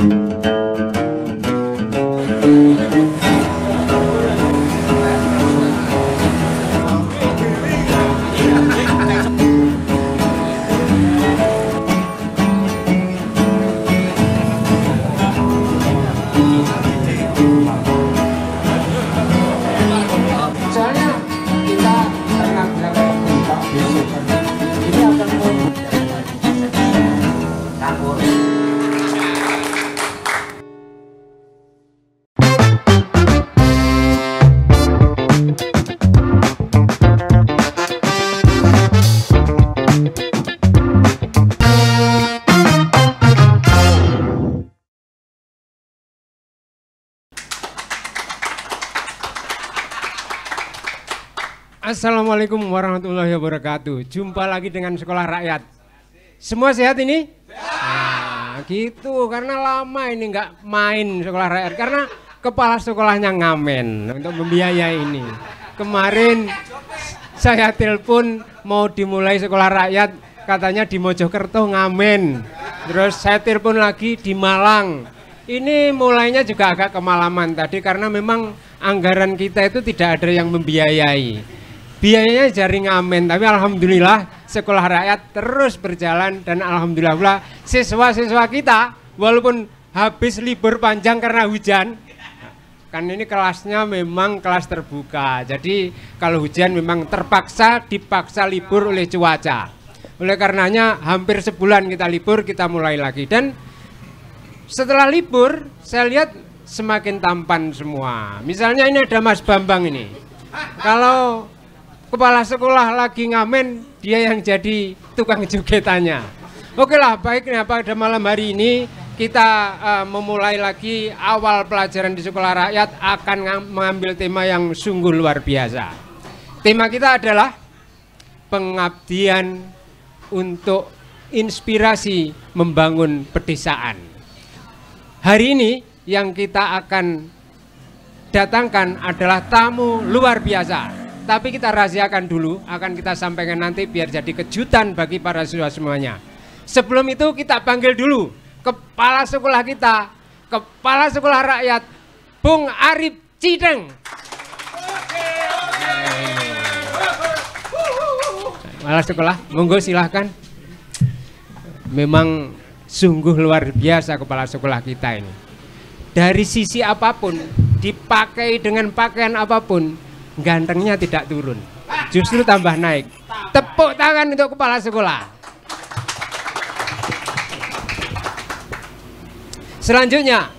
Thank you. Assalamualaikum warahmatullahi wabarakatuh. Jumpa lagi dengan Sekolah Rakyat. Semua sehat ini? Nah, gitu karena lama ini nggak main Sekolah Rakyat karena kepala sekolahnya ngamen untuk membiayai ini. Kemarin saya telepon mau dimulai Sekolah Rakyat katanya di Mojokerto ngamen. Terus saya telepon lagi di Malang. Ini mulainya juga agak kemalaman tadi karena memang anggaran kita itu tidak ada yang membiayai biayanya jaring amen tapi alhamdulillah sekolah rakyat terus berjalan dan alhamdulillah pula siswa-siswa kita walaupun habis libur panjang karena hujan kan ini kelasnya memang kelas terbuka jadi kalau hujan memang terpaksa dipaksa libur oleh cuaca oleh karenanya hampir sebulan kita libur kita mulai lagi dan setelah libur saya lihat semakin tampan semua misalnya ini ada Mas Bambang ini kalau kepala sekolah lagi ngamen, dia yang jadi tukang jogetannya. Oke lah, baiknya pada malam hari ini kita uh, memulai lagi awal pelajaran di sekolah rakyat akan mengambil tema yang sungguh luar biasa. Tema kita adalah pengabdian untuk inspirasi membangun pedesaan. Hari ini yang kita akan datangkan adalah tamu luar biasa tapi kita rahasiakan dulu, akan kita sampaikan nanti biar jadi kejutan bagi para siswa semuanya. Sebelum itu kita panggil dulu kepala sekolah kita, kepala sekolah rakyat, Bung Arif Cideng. Kepala sekolah, monggo silahkan. Memang sungguh luar biasa kepala sekolah kita ini. Dari sisi apapun, dipakai dengan pakaian apapun, gantengnya tidak turun, justru tambah naik. Tepuk tangan untuk kepala sekolah. Selanjutnya,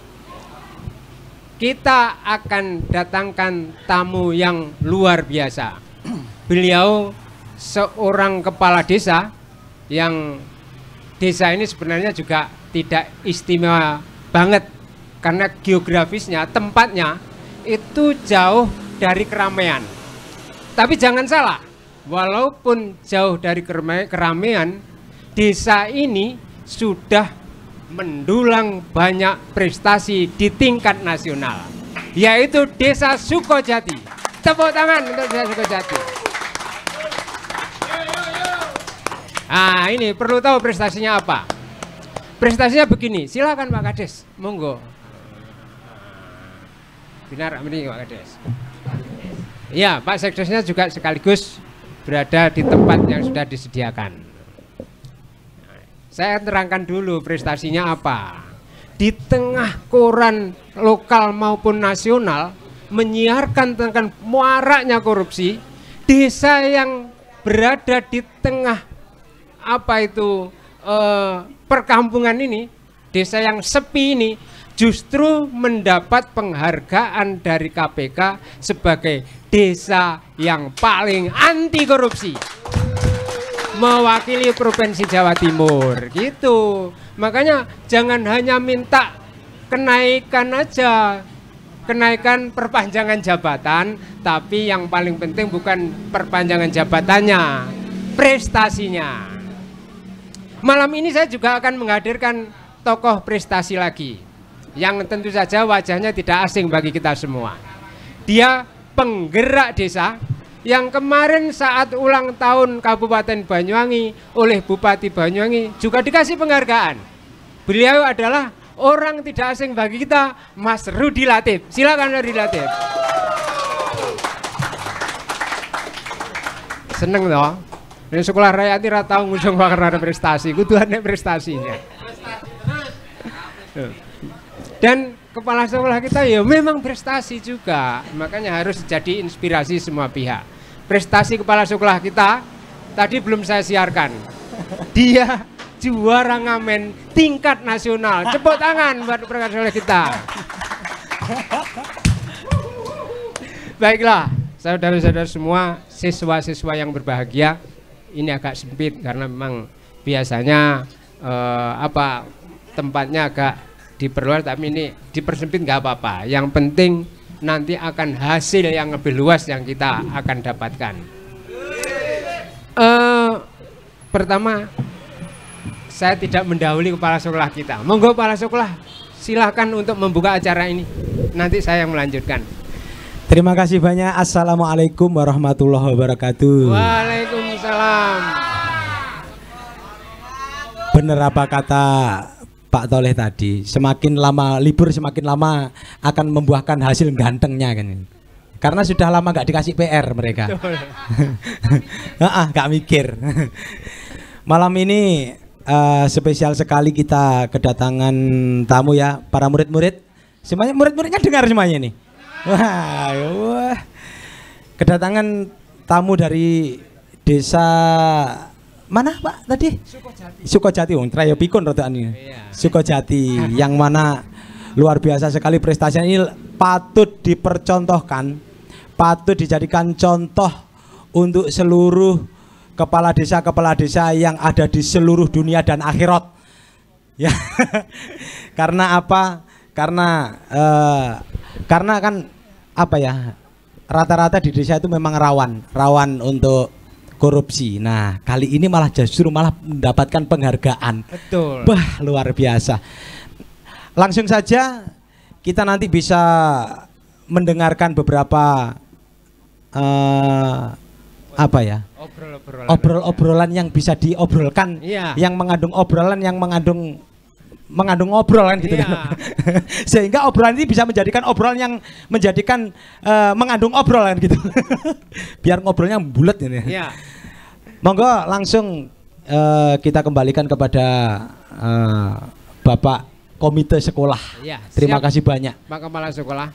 kita akan datangkan tamu yang luar biasa. Beliau seorang kepala desa yang desa ini sebenarnya juga tidak istimewa banget karena geografisnya, tempatnya itu jauh dari keramaian. Tapi jangan salah, walaupun jauh dari keramaian, desa ini sudah mendulang banyak prestasi di tingkat nasional, yaitu Desa Sukojati. Tepuk tangan untuk Desa Sukojati. Nah, ini perlu tahu prestasinya apa. Prestasinya begini, silakan Pak Kades, monggo. Benar, ini Pak Kades. Iya, Pak Sekdesnya juga sekaligus berada di tempat yang sudah disediakan. Saya terangkan dulu prestasinya apa. Di tengah koran lokal maupun nasional menyiarkan tentang muaranya korupsi, desa yang berada di tengah apa itu eh, perkampungan ini, desa yang sepi ini justru mendapat penghargaan dari KPK sebagai desa yang paling anti korupsi mewakili provinsi Jawa Timur gitu makanya jangan hanya minta kenaikan aja kenaikan perpanjangan jabatan tapi yang paling penting bukan perpanjangan jabatannya prestasinya malam ini saya juga akan menghadirkan tokoh prestasi lagi yang tentu saja wajahnya tidak asing bagi kita semua dia penggerak desa yang kemarin saat ulang tahun Kabupaten Banyuwangi oleh Bupati Banyuwangi juga dikasih penghargaan. Beliau adalah orang tidak asing bagi kita, Mas Rudi Latif. Silakan Rudi Latif. Seneng loh. Ini sekolah raya ini tahu ngusung karena prestasi. Kudu prestasinya dan kepala sekolah kita ya memang prestasi juga makanya harus jadi inspirasi semua pihak prestasi kepala sekolah kita tadi belum saya siarkan dia juara ngamen tingkat nasional cepet tangan buat perangkat sekolah kita baiklah saudara-saudara semua siswa-siswa yang berbahagia ini agak sempit karena memang biasanya eh, apa tempatnya agak diperluas tapi ini dipersempit nggak apa-apa yang penting nanti akan hasil yang lebih luas yang kita akan dapatkan uh, pertama saya tidak mendahului kepala sekolah kita monggo kepala sekolah silahkan untuk membuka acara ini nanti saya yang melanjutkan terima kasih banyak assalamualaikum warahmatullahi wabarakatuh waalaikumsalam bener apa kata Pak Toleh tadi, semakin lama libur semakin lama akan membuahkan hasil gantengnya kan. Karena sudah lama gak dikasih PR mereka. Ah, ah, nggak mikir. Malam ini uh, spesial sekali kita kedatangan tamu ya, para murid-murid. Semuanya murid-muridnya dengar semuanya nih. wah. Kedatangan tamu dari desa mana Pak tadi? Sukojati. Sukojati wong Trayo Pikun rotan ini. Iya. Sukojati yang mana luar biasa sekali prestasinya ini patut dipercontohkan, patut dijadikan contoh untuk seluruh kepala desa-kepala desa yang ada di seluruh dunia dan akhirat. Ya. karena apa? Karena eh, karena kan apa ya? Rata-rata di desa itu memang rawan, rawan untuk korupsi. Nah, kali ini malah justru malah mendapatkan penghargaan. Betul. Bah, luar biasa. Langsung saja kita nanti bisa mendengarkan beberapa uh, apa ya? Obrol-obrolan. Obrol-obrolan yang bisa diobrolkan, iya. yang mengandung obrolan yang mengandung mengandung obrolan gitu iya. kan. Sehingga obrolan ini bisa menjadikan obrolan yang menjadikan uh, mengandung obrolan gitu. Biar ngobrolnya bulat ini. Iya. Monggo langsung uh, kita kembalikan kepada uh, Bapak Komite Sekolah. Iya, Terima kasih banyak. Pak Kepala Sekolah.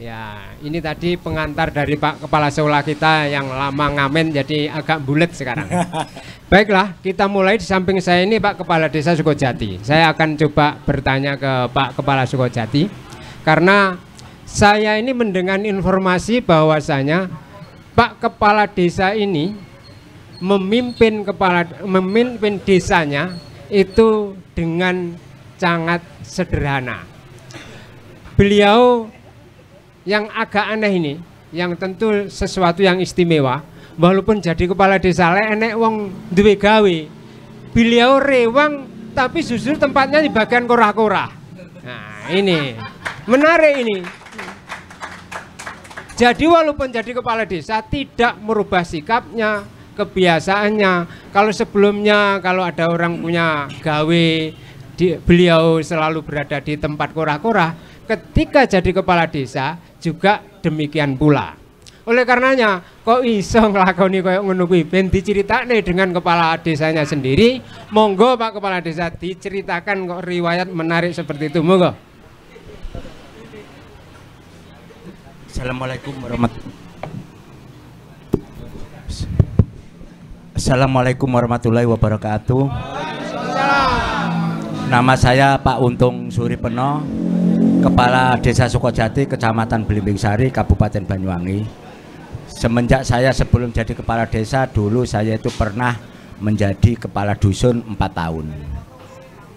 Ya, ini tadi pengantar dari Pak Kepala Sekolah kita yang lama ngamen jadi agak bulat sekarang. Baiklah, kita mulai di samping saya ini Pak Kepala Desa Sukojati. Saya akan coba bertanya ke Pak Kepala Sukojati karena saya ini mendengar informasi bahwasanya Pak Kepala Desa ini memimpin kepala memimpin desanya itu dengan sangat sederhana. Beliau yang agak aneh ini, yang tentu sesuatu yang istimewa, walaupun jadi kepala desa le enek wong duwe gawe. Beliau rewang tapi justru tempatnya di bagian kora-kora. Nah, ini menarik ini. Jadi walaupun jadi kepala desa tidak merubah sikapnya, kebiasaannya. Kalau sebelumnya kalau ada orang punya gawe, di, beliau selalu berada di tempat kora-kora ketika jadi kepala desa juga demikian pula. Oleh karenanya, kok iso ngelakoni kaya ngono kuwi ben diceritakne dengan kepala desanya sendiri. Monggo Pak Kepala Desa diceritakan kok riwayat menarik seperti itu. Monggo. Assalamualaikum warahmatullahi Assalamualaikum warahmatullahi wabarakatuh. Nama saya Pak Untung Suripeno. Kepala Desa Sukojati, Kecamatan Belimbing Sari, Kabupaten Banyuwangi. Semenjak saya sebelum jadi kepala desa, dulu saya itu pernah menjadi kepala dusun 4 tahun.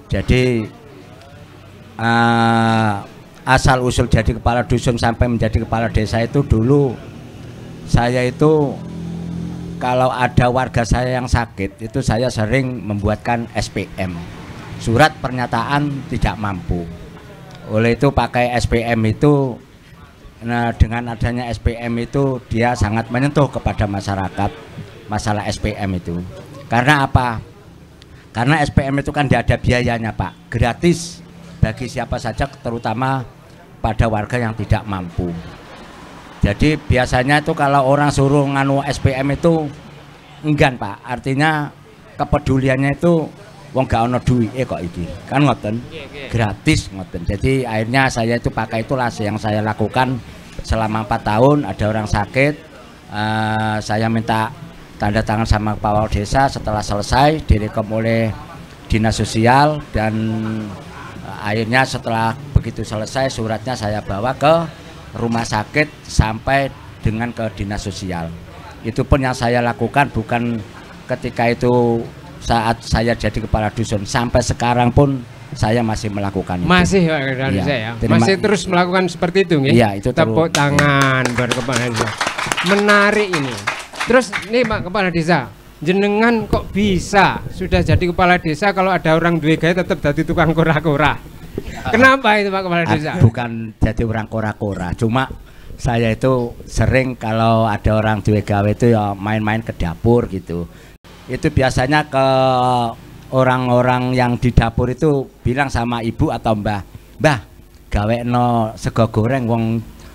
Jadi uh, asal usul jadi kepala dusun sampai menjadi kepala desa itu dulu saya itu kalau ada warga saya yang sakit itu saya sering membuatkan SPM surat pernyataan tidak mampu oleh itu pakai SPM itu nah dengan adanya SPM itu dia sangat menyentuh kepada masyarakat masalah SPM itu. Karena apa? Karena SPM itu kan tidak ada biayanya, Pak. Gratis bagi siapa saja terutama pada warga yang tidak mampu. Jadi biasanya itu kalau orang suruh nganu SPM itu enggan, Pak. Artinya kepeduliannya itu wong gak ono duit, eh kok iki kan ngoten iya, iya. gratis ngoten jadi akhirnya saya itu pakai itulah yang saya lakukan selama empat tahun ada orang sakit uh, saya minta tanda tangan sama kepala desa setelah selesai direkom oleh dinas sosial dan uh, akhirnya setelah begitu selesai suratnya saya bawa ke rumah sakit sampai dengan ke dinas sosial itu pun yang saya lakukan bukan ketika itu saat saya jadi kepala dusun sampai sekarang pun saya masih melakukan itu. Masih Pak iya. ya, saya. Terima, masih terus melakukan seperti itu ya. itu tepuk terlalu, tangan berkepala desa. Menarik ini. Terus nih Pak Kepala Desa, jenengan kok bisa sudah jadi kepala desa kalau ada orang dwi gaya tetap jadi tukang kura kura Kenapa itu Pak Kepala ah, Desa? Bukan jadi orang kura kura cuma saya itu sering kalau ada orang dwi gawe itu ya main-main ke dapur gitu itu biasanya ke orang-orang yang di dapur itu bilang sama ibu atau mbah mbah gawe no sego goreng wong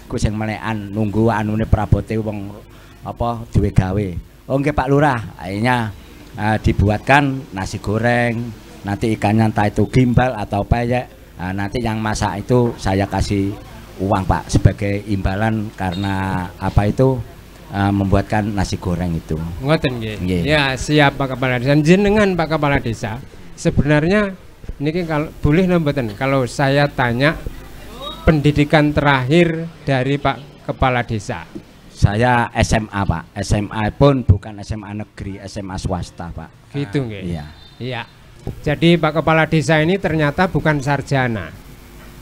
ku sing melekan nunggu anune prabote wong apa duwe gawe oh Pak Lurah akhirnya uh, dibuatkan nasi goreng nanti ikannya entah itu gimbal atau apa uh, nanti yang masak itu saya kasih uang Pak sebagai imbalan karena apa itu uh, membuatkan nasi goreng itu. Ngoten nggih. Ya, siap Pak Kepala Desa. Jenengan Pak Kepala Desa. Sebenarnya niki kalau boleh mboten kalau saya tanya pendidikan terakhir dari Pak Kepala Desa. Saya SMA, Pak. SMA pun bukan SMA negeri, SMA swasta, Pak. Gitu ah, nggih. Iya. Iya. Jadi Pak Kepala Desa ini ternyata bukan sarjana.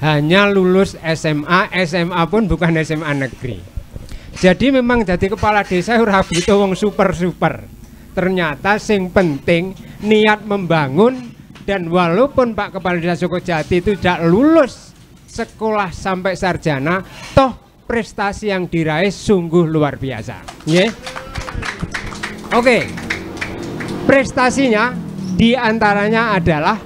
Hanya lulus SMA, SMA pun bukan SMA negeri. Jadi memang jadi kepala desa ora butuh wong super-super. Ternyata sing penting niat membangun dan walaupun Pak Kepala Desa Sukojati itu tidak lulus sekolah sampai sarjana, toh prestasi yang diraih sungguh luar biasa. Oke, okay. prestasinya diantaranya adalah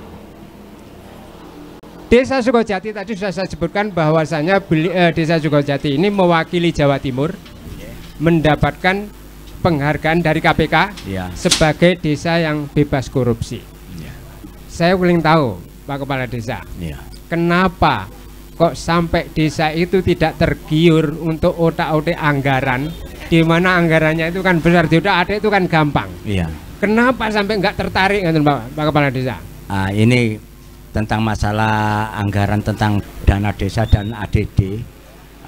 Desa Sukojati tadi sudah saya sebutkan bahwasanya eh, Desa Sukojati ini mewakili Jawa Timur mendapatkan penghargaan dari KPK ya. sebagai desa yang bebas korupsi. Ya. Saya paling tahu Pak Kepala Desa. Ya. Kenapa kok sampai desa itu tidak tergiur untuk otak-otak anggaran di mana anggarannya itu kan besar di ada itu kan gampang. Ya. Kenapa sampai nggak tertarik Pak, Pak Kepala Desa? Ah, ini tentang masalah anggaran tentang dana desa dan ADD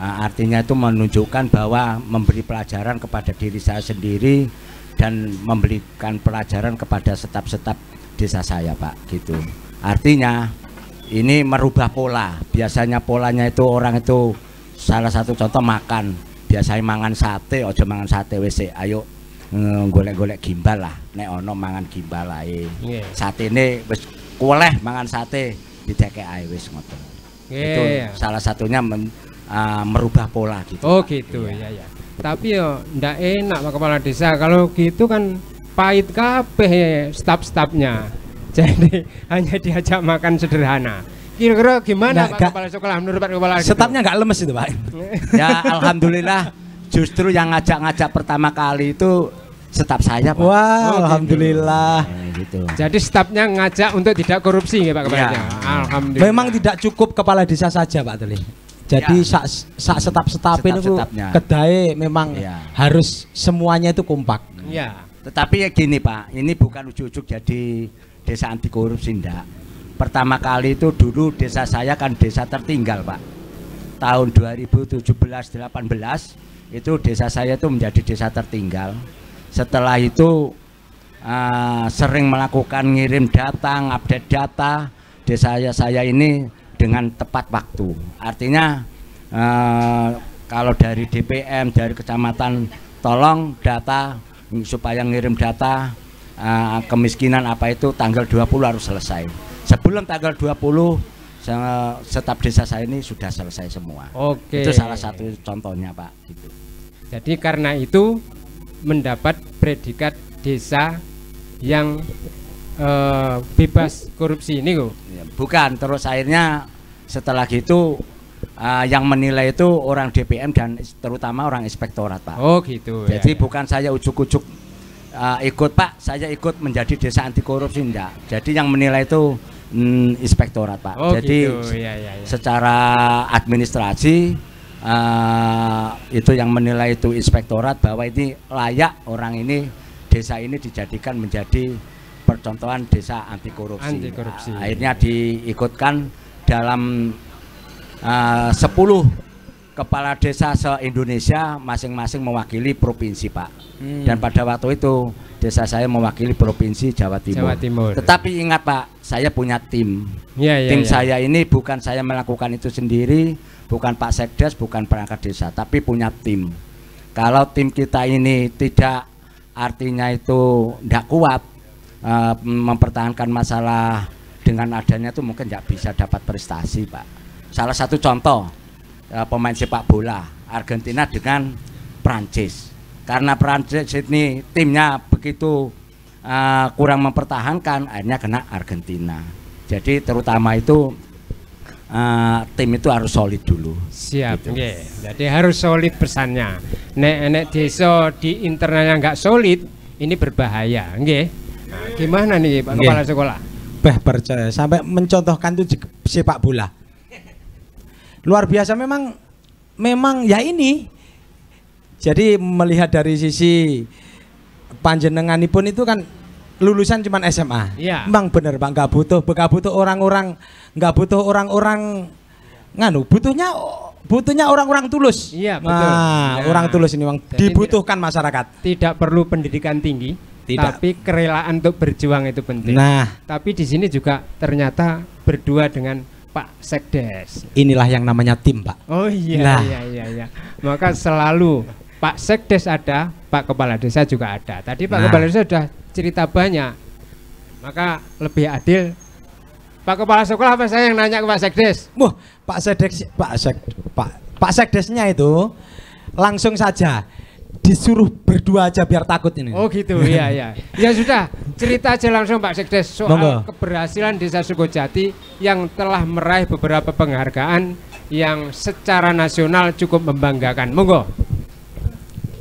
ah, artinya itu menunjukkan bahwa memberi pelajaran kepada diri saya sendiri dan memberikan pelajaran kepada setap setap desa saya Pak gitu artinya ini merubah pola biasanya polanya itu orang itu salah satu contoh makan biasanya mangan sate ojo mangan sate WC ayo eh, golek-golek gimbal lah nek ono mangan gimbal lah yeah. sate ini kuleh mangan sate di TKI wis ngoten. Iya, itu iya. salah satunya men, uh, merubah pola gitu. Oh Pak. gitu ya ya. Tapi yo ndak enak Pak kepala desa kalau gitu kan pahit kabeh ya staf-stafnya. Jadi hanya diajak makan sederhana. Kira-kira gimana nah, Pak gak, kepala sekolah menurut Pak kepala? Stafnya nggak lemes itu Pak. ya alhamdulillah justru yang ngajak-ngajak pertama kali itu staf saya Pak. Wah, oh, gitu. alhamdulillah. Nah, gitu. Jadi stafnya ngajak untuk tidak korupsi ya Pak Ya. Alhamdulillah. Memang tidak cukup kepala desa saja Pak Tuli. Jadi ya. sak sak setap setapin itu kedai memang ya. harus semuanya itu kompak. Ya. Tetapi ya gini Pak, ini bukan ujuk-ujuk jadi desa anti korupsi ndak. Pertama kali itu dulu desa saya kan desa tertinggal Pak. Tahun 2017-18 itu desa saya itu menjadi desa tertinggal setelah itu uh, sering melakukan ngirim data, update data desa saya saya ini dengan tepat waktu. Artinya uh, kalau dari DPM dari kecamatan tolong data supaya ngirim data uh, kemiskinan apa itu tanggal 20 harus selesai. Sebelum tanggal 20 setap desa saya ini sudah selesai semua. Oke. Itu salah satu contohnya, Pak. Gitu. Jadi karena itu mendapat predikat desa yang uh, bebas korupsi ini kok? Iya, bukan, terus akhirnya setelah itu uh, eh, yang menilai itu orang DPM dan terutama orang inspektorat Pak. Oh gitu. Ya. Jadi ya, bukan ya. saya ujuk-ujuk uh, ikut Pak, saya ikut menjadi desa anti korupsi enggak. Jadi yang menilai itu mm, inspektorat Pak. Oh, Jadi gitu. ya, ya, ya. secara administrasi uh, itu yang menilai itu inspektorat bahwa ini layak orang ini desa ini dijadikan menjadi percontohan desa anti korupsi. Anti korupsi. Uh, nah, akhirnya diikutkan dalam eh, uh, 10 kepala desa se-Indonesia masing-masing mewakili provinsi Pak hmm. dan pada waktu itu desa saya mewakili provinsi Jawa Timur, Jawa Timur. tetapi ingat Pak saya punya tim ya, ya, tim ya. saya ini bukan saya melakukan itu sendiri bukan Pak Sekdes, bukan perangkat desa, tapi punya tim. Kalau tim kita ini tidak artinya itu tidak kuat e, mempertahankan masalah dengan adanya itu mungkin tidak bisa dapat prestasi, Pak. Salah satu contoh e, pemain sepak bola Argentina dengan Prancis. Karena Prancis ini timnya begitu uh, kurang mempertahankan, akhirnya kena Argentina. Jadi terutama itu uh, tim itu harus solid dulu. Siap, gitu. yeah. jadi harus solid pesannya. Nek nek desa di internalnya nggak solid, ini berbahaya, nggih. Nah, gimana nih Pak okay. Kepala Sekolah? Bah percaya sampai mencontohkan tuh sepak bola. Luar biasa memang memang ya ini. Jadi melihat dari sisi panjenengan pun itu kan lulusan cuman SMA. Iya. Bang bener Bang nggak butuh, nggak butuh orang-orang nggak butuh orang-orang nganu, butuhnya butuhnya orang-orang tulus. Iya, nah, betul. Nah, ya. orang tulus ini Bang, Jadi dibutuhkan tidak, masyarakat. Tidak perlu pendidikan tinggi, tidak. tapi kerelaan untuk berjuang itu penting. Nah, tapi di sini juga ternyata berdua dengan Pak Sekdes. Inilah yang namanya tim, Pak. Oh iya, nah. iya, iya, iya. Maka selalu Pak Sekdes ada, Pak Kepala Desa juga ada. Tadi Pak nah. Kepala Desa sudah cerita banyak maka lebih adil Pak Kepala Sekolah apa saya yang nanya ke Pak Sekdes? Wah, Pak Sekdes, Pak Sek, Pak, Pak Sekdesnya itu langsung saja disuruh berdua aja biar takut ini. Oh gitu, iya iya. Ya sudah, cerita aja langsung Pak Sekdes soal Monggo. keberhasilan Desa Sukojati yang telah meraih beberapa penghargaan yang secara nasional cukup membanggakan. Monggo.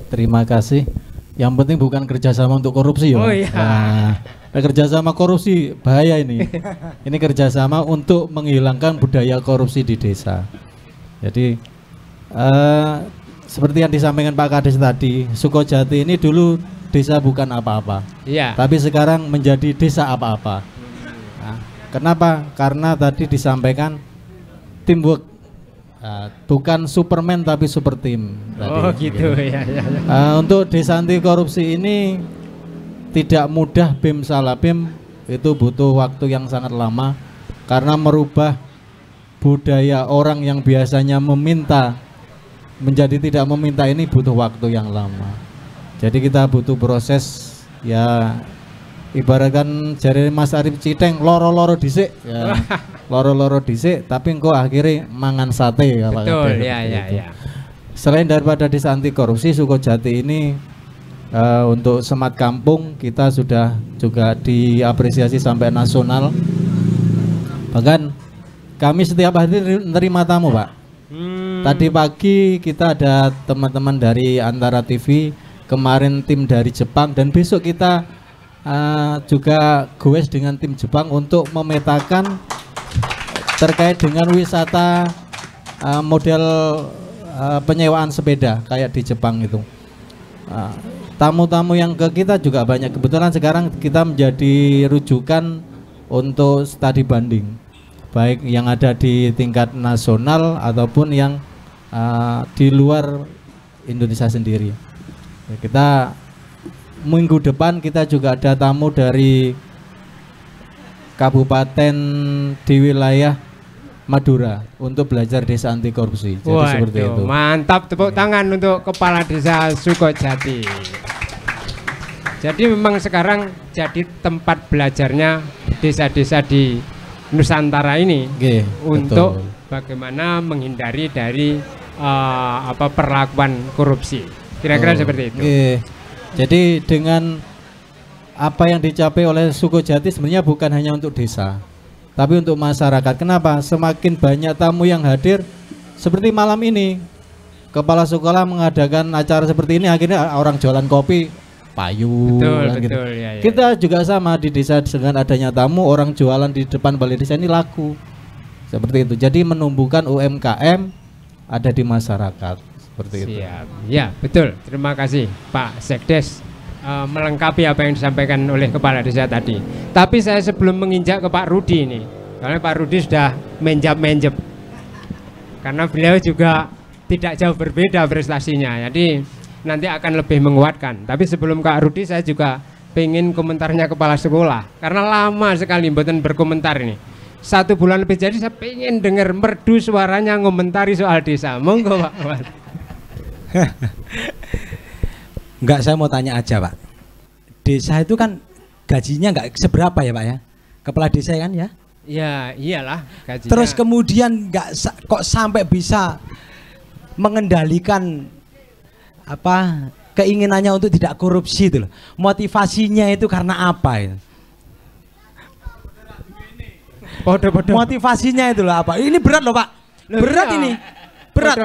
Terima kasih. Yang penting bukan kerjasama untuk korupsi ya. Oh iya. Nah, nah kerjasama korupsi bahaya ini. ini kerjasama untuk menghilangkan budaya korupsi di desa. Jadi uh, seperti yang disampaikan Pak Kades tadi, Sukojati ini dulu desa bukan apa-apa. Iya. Tapi sekarang menjadi desa apa-apa. Nah, kenapa? Karena tadi disampaikan teamwork Eh, bukan Superman tapi super tim. Oh gitu ya. ya, ya. Uh, untuk desa korupsi ini tidak mudah BIM salah BIM itu butuh waktu yang sangat lama karena merubah budaya orang yang biasanya meminta menjadi tidak meminta ini butuh waktu yang lama. Jadi kita butuh proses ya ibaratkan jari Mas Arif Citeng loro-loro dhisik ya. loro-loro dhisik tapi engko akhirnya mangan sate ya Betul, ya ya ya. Selain daripada desa anti korupsi Sukojati ini uh, untuk semat kampung kita sudah juga diapresiasi sampai nasional. Bahkan kami setiap hari menerima tamu, Pak. Hmm. Tadi pagi kita ada teman-teman dari Antara TV, kemarin tim dari Jepang dan besok kita Eh, juga goes dengan tim Jepang untuk memetakan terkait dengan wisata uh, model uh, penyewaan sepeda kayak di Jepang itu. Tamu-tamu uh, yang ke kita juga banyak. Kebetulan sekarang kita menjadi rujukan untuk studi banding, baik yang ada di tingkat nasional ataupun yang uh, di luar Indonesia sendiri. kita minggu depan kita juga ada tamu dari kabupaten di wilayah Madura untuk belajar desa anti korupsi. Jadi Waduh, seperti itu. Mantap tepuk iya. tangan untuk kepala desa Sukojati. Jadi memang sekarang jadi tempat belajarnya desa-desa di Nusantara ini Oke, untuk betul. bagaimana menghindari dari uh, apa perlakuan korupsi. Kira-kira oh, seperti itu. Oke. Jadi dengan apa yang dicapai oleh suku Jati sebenarnya bukan hanya untuk desa, tapi untuk masyarakat. Kenapa? Semakin banyak tamu yang hadir, seperti malam ini, kepala sekolah mengadakan acara seperti ini, akhirnya orang jualan kopi payu. Betul, kan gitu. betul. Gitu. Ya, ya. Kita juga sama di desa dengan adanya tamu, orang jualan di depan balai desa ini laku. Seperti itu. Jadi menumbuhkan UMKM ada di masyarakat seperti Siap. itu. Ya, betul. Terima kasih Pak Sekdes uh, melengkapi apa yang disampaikan oleh Kepala Desa tadi. Tapi saya sebelum menginjak ke Pak Rudi ini, karena Pak Rudi sudah menjab menjab, Karena beliau juga tidak jauh berbeda prestasinya. Jadi nanti akan lebih menguatkan. Tapi sebelum Kak Rudi saya juga pengen komentarnya kepala sekolah karena lama sekali buatan berkomentar ini satu bulan lebih jadi saya pengen dengar merdu suaranya ngomentari soal desa monggo pak Enggak, saya mau tanya aja, Pak. Desa itu kan gajinya enggak seberapa ya, Pak ya? Kepala desa kan ya? Ya, iyalah gajinya. Terus kemudian enggak kok sampai bisa mengendalikan apa keinginannya untuk tidak korupsi itu loh. Motivasinya itu karena apa ya Podo, Motivasinya itu loh apa? Ini berat loh, Pak. berat iya. ini. Berat.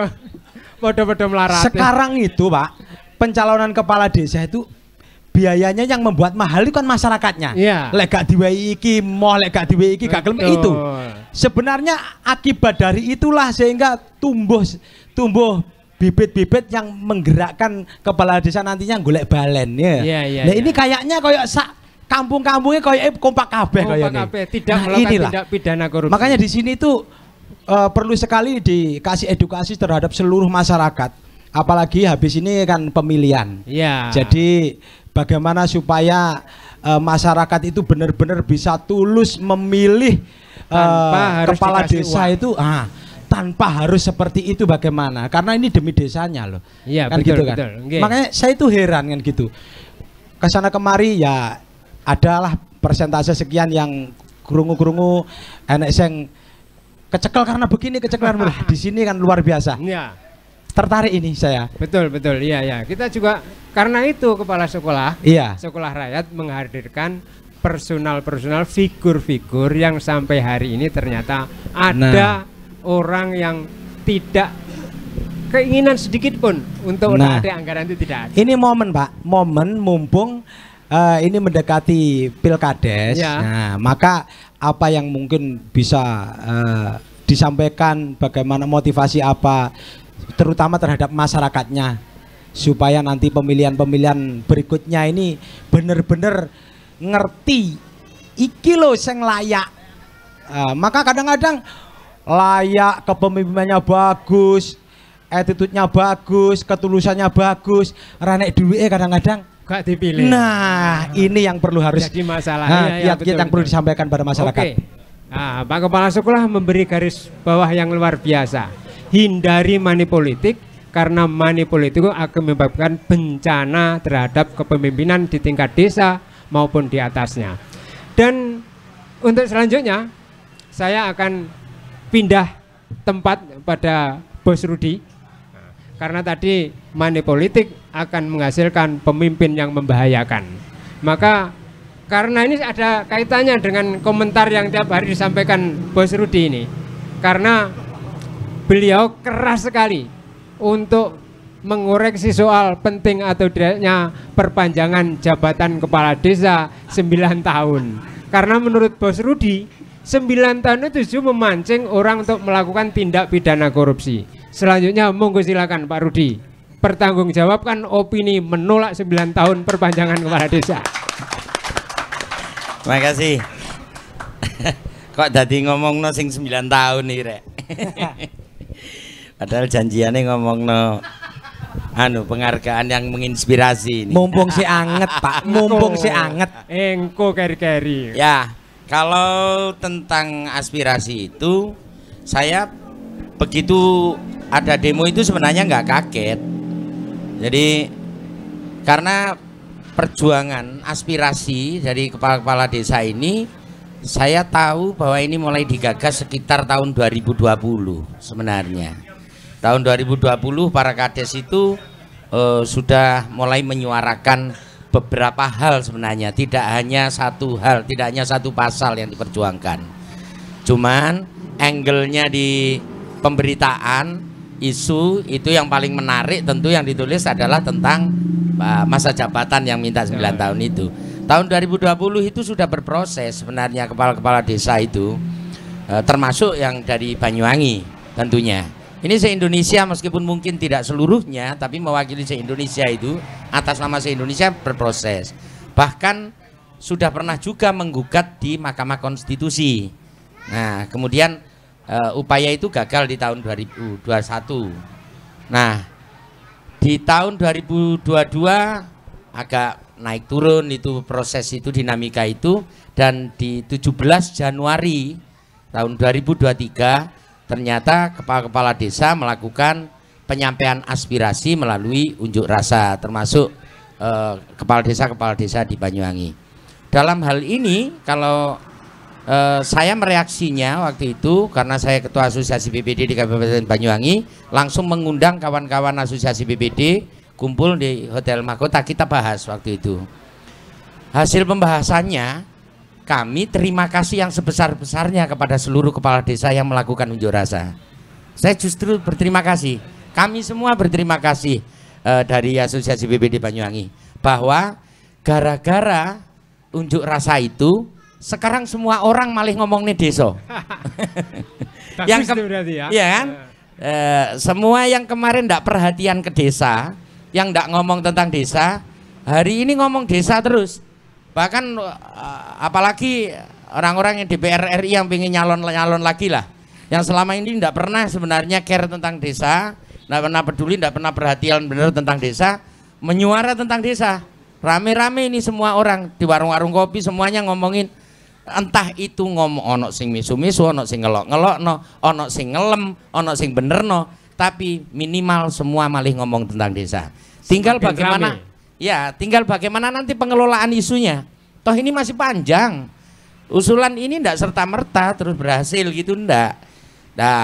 Podo-podo melarat. Ya. Sekarang itu, Pak, pencalonan kepala desa itu biayanya yang membuat mahal itu kan masyarakatnya. Iya. Yeah. Lek gak diwehi iki, moh lek gak diwehi iki gak kelem itu. Sebenarnya akibat dari itulah sehingga tumbuh tumbuh bibit-bibit yang menggerakkan kepala desa nantinya golek balen ya. Iya, iya, nah, iya. ini kayaknya kayak sak kampung-kampungnya kayak kompak kabeh kompak kabeh tidak nah, melakukan tindak pidana korupsi. Makanya di sini tuh uh, perlu sekali dikasih edukasi terhadap seluruh masyarakat. Apalagi habis ini kan pemilihan. Ya. Jadi bagaimana supaya uh, masyarakat itu benar-benar bisa tulus memilih uh, kepala desa uang. itu ah tanpa harus seperti itu bagaimana? Karena ini demi desanya loh. Iya, kan betul, gitu kan. Betul, okay. Makanya saya itu heran kan gitu. Kesana kemari ya adalah persentase sekian yang kerungu-kerungu enek seng Kecekel karena begini, kecekel karena di sini kan luar biasa. Ya Tertarik ini saya. Betul, betul. Iya, ya. Kita juga karena itu kepala sekolah, iya. sekolah rakyat menghadirkan personal-personal figur-figur yang sampai hari ini ternyata ada nah. orang yang tidak keinginan sedikit pun untuk nah, ada anggaran itu tidak ada. Ini momen, Pak. Momen mumpung uh, ini mendekati pilkades, ya. nah maka apa yang mungkin bisa uh, disampaikan, bagaimana motivasi apa, terutama terhadap masyarakatnya supaya nanti pemilihan-pemilihan berikutnya ini benar-benar ngerti iki loh yang layak. Uh, maka kadang-kadang layak kepemimpinannya bagus, attitude-nya bagus, ketulusannya bagus, ranek duwe kadang-kadang gak dipilih. Nah, ah. ini yang perlu harus jadi masalah. Nah, ya, ya, yang perlu disampaikan pada masyarakat. Okay. Nah, Pak Kepala Sekolah memberi garis bawah yang luar biasa. Hindari money politik karena money politik akan menyebabkan bencana terhadap kepemimpinan di tingkat desa maupun di atasnya. Dan untuk selanjutnya saya akan pindah tempat pada Bos Rudi karena tadi money politik akan menghasilkan pemimpin yang membahayakan. Maka karena ini ada kaitannya dengan komentar yang tiap hari disampaikan Bos Rudi ini. Karena beliau keras sekali untuk mengoreksi soal penting atau tidaknya perpanjangan jabatan kepala desa 9 tahun. Karena menurut Bos Rudi, 9 tahun itu justru memancing orang untuk melakukan tindak pidana korupsi. Selanjutnya monggo silakan Pak Rudi pertanggungjawabkan opini menolak 9 tahun perpanjangan kepala desa. Terima kasih. Kok ngomong no sing 9 tahun nih Rek. Padahal janjiannya ngomong no. anu penghargaan yang menginspirasi ini. Mumpung si anget, Pak. Mumpung si anget. Engko keri-keri. Ya, kalau tentang aspirasi itu saya begitu ada demo itu sebenarnya nggak kaget jadi karena perjuangan aspirasi dari kepala-kepala desa ini saya tahu bahwa ini mulai digagas sekitar tahun 2020 sebenarnya. Tahun 2020 para kades itu eh, sudah mulai menyuarakan beberapa hal sebenarnya, tidak hanya satu hal, tidak hanya satu pasal yang diperjuangkan. Cuman angle-nya di pemberitaan isu itu yang paling menarik tentu yang ditulis adalah tentang eh, masa jabatan yang minta 9 ya. tahun itu. Tahun 2020 itu sudah berproses sebenarnya kepala-kepala desa itu eh, termasuk yang dari Banyuwangi tentunya. Ini se-Indonesia meskipun mungkin tidak seluruhnya tapi mewakili se-Indonesia itu atas nama se-Indonesia berproses. Bahkan sudah pernah juga menggugat di Mahkamah Konstitusi. Nah, kemudian uh, upaya itu gagal di tahun 2021. Nah, di tahun 2022 agak naik turun itu proses itu dinamika itu dan di 17 Januari tahun 2023 ternyata kepala-kepala desa melakukan penyampaian aspirasi melalui unjuk rasa termasuk eh, kepala desa-kepala desa di Banyuwangi. Dalam hal ini kalau Eh, saya mereaksinya waktu itu karena saya ketua asosiasi BPD di Kabupaten Banyuwangi langsung mengundang kawan-kawan asosiasi BPD kumpul di Hotel Makota kita bahas waktu itu hasil pembahasannya kami terima kasih yang sebesar-besarnya kepada seluruh kepala desa yang melakukan unjuk rasa saya justru berterima kasih kami semua berterima kasih uh, dari asosiasi BPD Banyuwangi bahwa gara-gara unjuk rasa itu sekarang semua orang malih ngomong nih deso. yang ke, ya. ya kan? E, semua yang kemarin tidak perhatian ke desa, yang tidak ngomong tentang desa, hari ini ngomong desa terus. Bahkan eh, apalagi orang-orang yang DPR RI yang ingin nyalon-nyalon lagi lah, yang selama ini tidak pernah sebenarnya care tentang desa, tidak pernah peduli, tidak pernah perhatian benar tentang desa, menyuara tentang desa. Rame-rame ini semua orang di warung-warung kopi semuanya ngomongin entah itu ngomong ono sing misu-misu ono sing ngelok ngelok no ono sing ngelem ono sing bener no tapi minimal semua malih ngomong tentang desa tinggal Semakin bagaimana rame. ya tinggal bagaimana nanti pengelolaan isunya toh ini masih panjang usulan ini ndak serta merta terus berhasil gitu ndak nah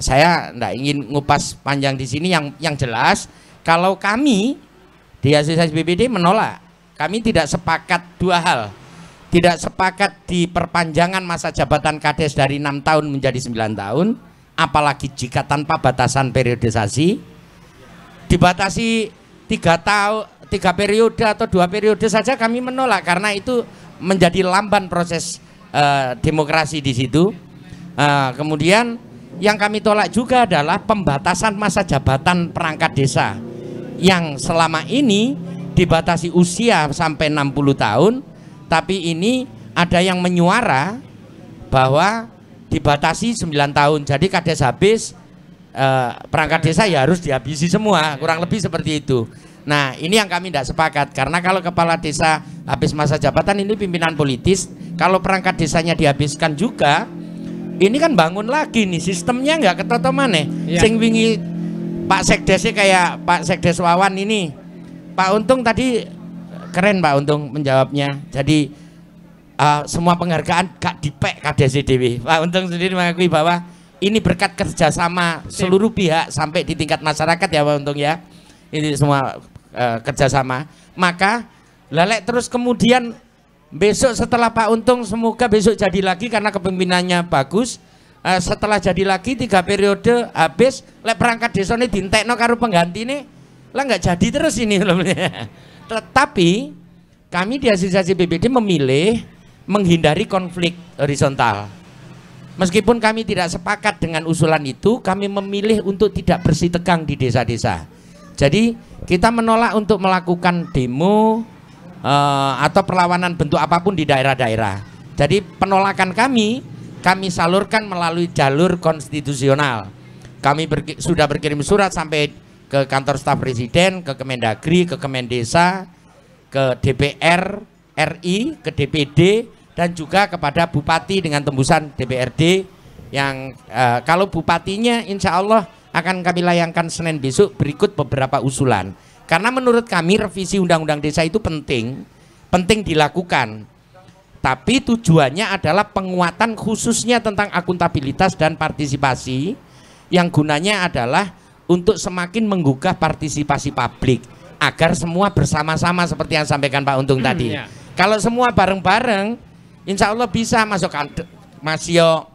saya ndak ingin ngupas panjang di sini yang yang jelas kalau kami di asosiasi BPD menolak kami tidak sepakat dua hal tidak sepakat di perpanjangan masa jabatan kades dari enam tahun menjadi 9 tahun apalagi jika tanpa batasan periodisasi dibatasi tiga tahun tiga periode atau dua periode saja kami menolak karena itu menjadi lamban proses uh, demokrasi di situ uh, kemudian yang kami tolak juga adalah pembatasan masa jabatan perangkat desa yang selama ini dibatasi usia sampai 60 tahun tapi ini ada yang menyuara bahwa dibatasi 9 tahun jadi kades habis eh, perangkat desa ya harus dihabisi semua iya. kurang lebih seperti itu Nah ini yang kami tidak sepakat karena kalau kepala desa habis masa jabatan ini pimpinan politis kalau perangkat desanya dihabiskan juga ini kan bangun lagi nih sistemnya nggak ketoto mana ya. sing wingi Pak Sekdesnya kayak Pak Sekdes Wawan ini Pak Untung tadi keren Pak Untung menjawabnya. Jadi uh, semua penghargaan gak dipek KDCDW. Pak Untung sendiri mengakui bahwa ini berkat kerjasama seluruh pihak sampai di tingkat masyarakat ya Pak Untung ya. Ini semua uh, kerjasama. Maka lelek terus kemudian besok setelah Pak Untung semoga besok jadi lagi karena kepemimpinannya bagus. Uh, setelah jadi lagi tiga periode habis lek perangkat desa ini dintekno karo pengganti ini lah nggak jadi terus ini loh ya. Tetapi kami di asosiasi BPD memilih menghindari konflik horizontal. Meskipun kami tidak sepakat dengan usulan itu, kami memilih untuk tidak bersih tegang di desa-desa. Jadi kita menolak untuk melakukan demo uh, atau perlawanan bentuk apapun di daerah-daerah. Jadi penolakan kami kami salurkan melalui jalur konstitusional. Kami berki sudah berkirim surat sampai ke kantor staf presiden, ke Kemendagri, ke Kemendesa, ke DPR RI, ke DPD dan juga kepada bupati dengan tembusan DPRD yang e, kalau bupatinya insya Allah akan kami layangkan Senin besok berikut beberapa usulan karena menurut kami revisi Undang-Undang Desa itu penting penting dilakukan tapi tujuannya adalah penguatan khususnya tentang akuntabilitas dan partisipasi yang gunanya adalah untuk semakin menggugah partisipasi publik agar semua bersama-sama seperti yang sampaikan Pak Untung hmm, tadi. yeah. Kalau semua bareng-bareng, insya Allah bisa masuk kan, Masio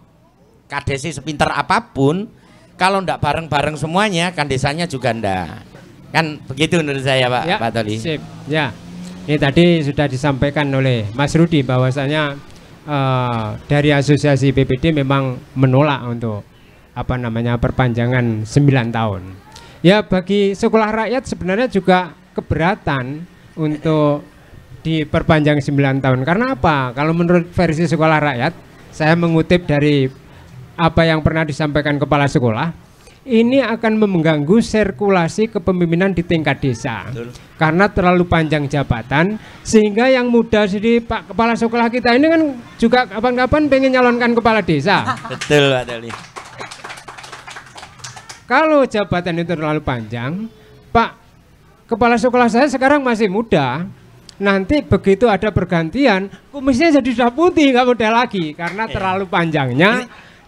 Kadesi sepinter apapun, kalau ndak bareng-bareng semuanya, kan desanya juga ndak. Kan begitu menurut saya Pak, ya, Pak Toli. Sip. Ya, ini tadi sudah disampaikan oleh Mas Rudi bahwasanya uh, dari asosiasi BPD memang menolak untuk apa namanya perpanjangan 9 tahun. Ya bagi sekolah rakyat sebenarnya juga keberatan untuk diperpanjang 9 tahun. Karena apa? Kalau menurut versi sekolah rakyat, saya mengutip dari apa yang pernah disampaikan kepala sekolah, ini akan mengganggu sirkulasi kepemimpinan di tingkat desa Betul. karena terlalu panjang jabatan sehingga yang muda jadi Pak Kepala Sekolah kita ini kan juga kapan-kapan pengen nyalonkan kepala desa. Betul Pak kalau jabatan itu terlalu panjang, Pak Kepala sekolah saya sekarang masih muda, nanti begitu ada pergantian kumisnya jadi sudah putih nggak muda lagi karena yeah. terlalu panjangnya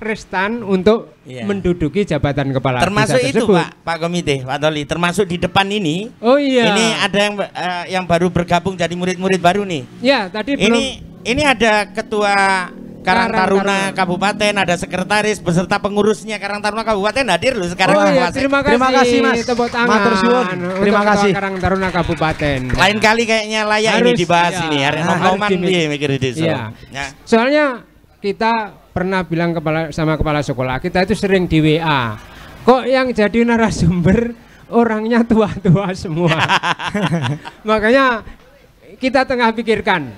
Restan untuk yeah. menduduki jabatan kepala termasuk desa tersebut. itu pak pak komite pak Toli termasuk di depan ini oh iya ini ada yang uh, yang baru bergabung jadi murid-murid baru nih ya tadi ini belum... ini ada ketua Karang Taruna Kabupaten ada sekretaris beserta pengurusnya Karang Taruna Kabupaten hadir loh sekarang oh, iya, terima kasih terima kasih Mas tepuk tangan terima kasih Karang Taruna Kabupaten lain kali kayaknya layak harus, ini dibahas iya, ini ya. hari nom piye mikir di iya. ya. soalnya kita pernah bilang kepala sama kepala sekolah kita itu sering di WA kok yang jadi narasumber orangnya tua-tua semua makanya kita tengah pikirkan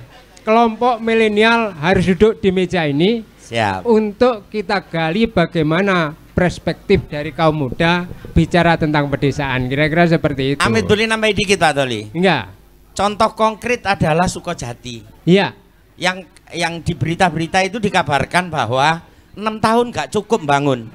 kelompok milenial harus duduk di meja ini Siap. untuk kita gali bagaimana perspektif dari kaum muda bicara tentang pedesaan kira-kira seperti itu. Amit boleh nambahin dikit Pak Toli. Enggak. Contoh konkret adalah Sukojati. Iya. Yang yang di berita-berita itu dikabarkan bahwa enam tahun gak cukup bangun.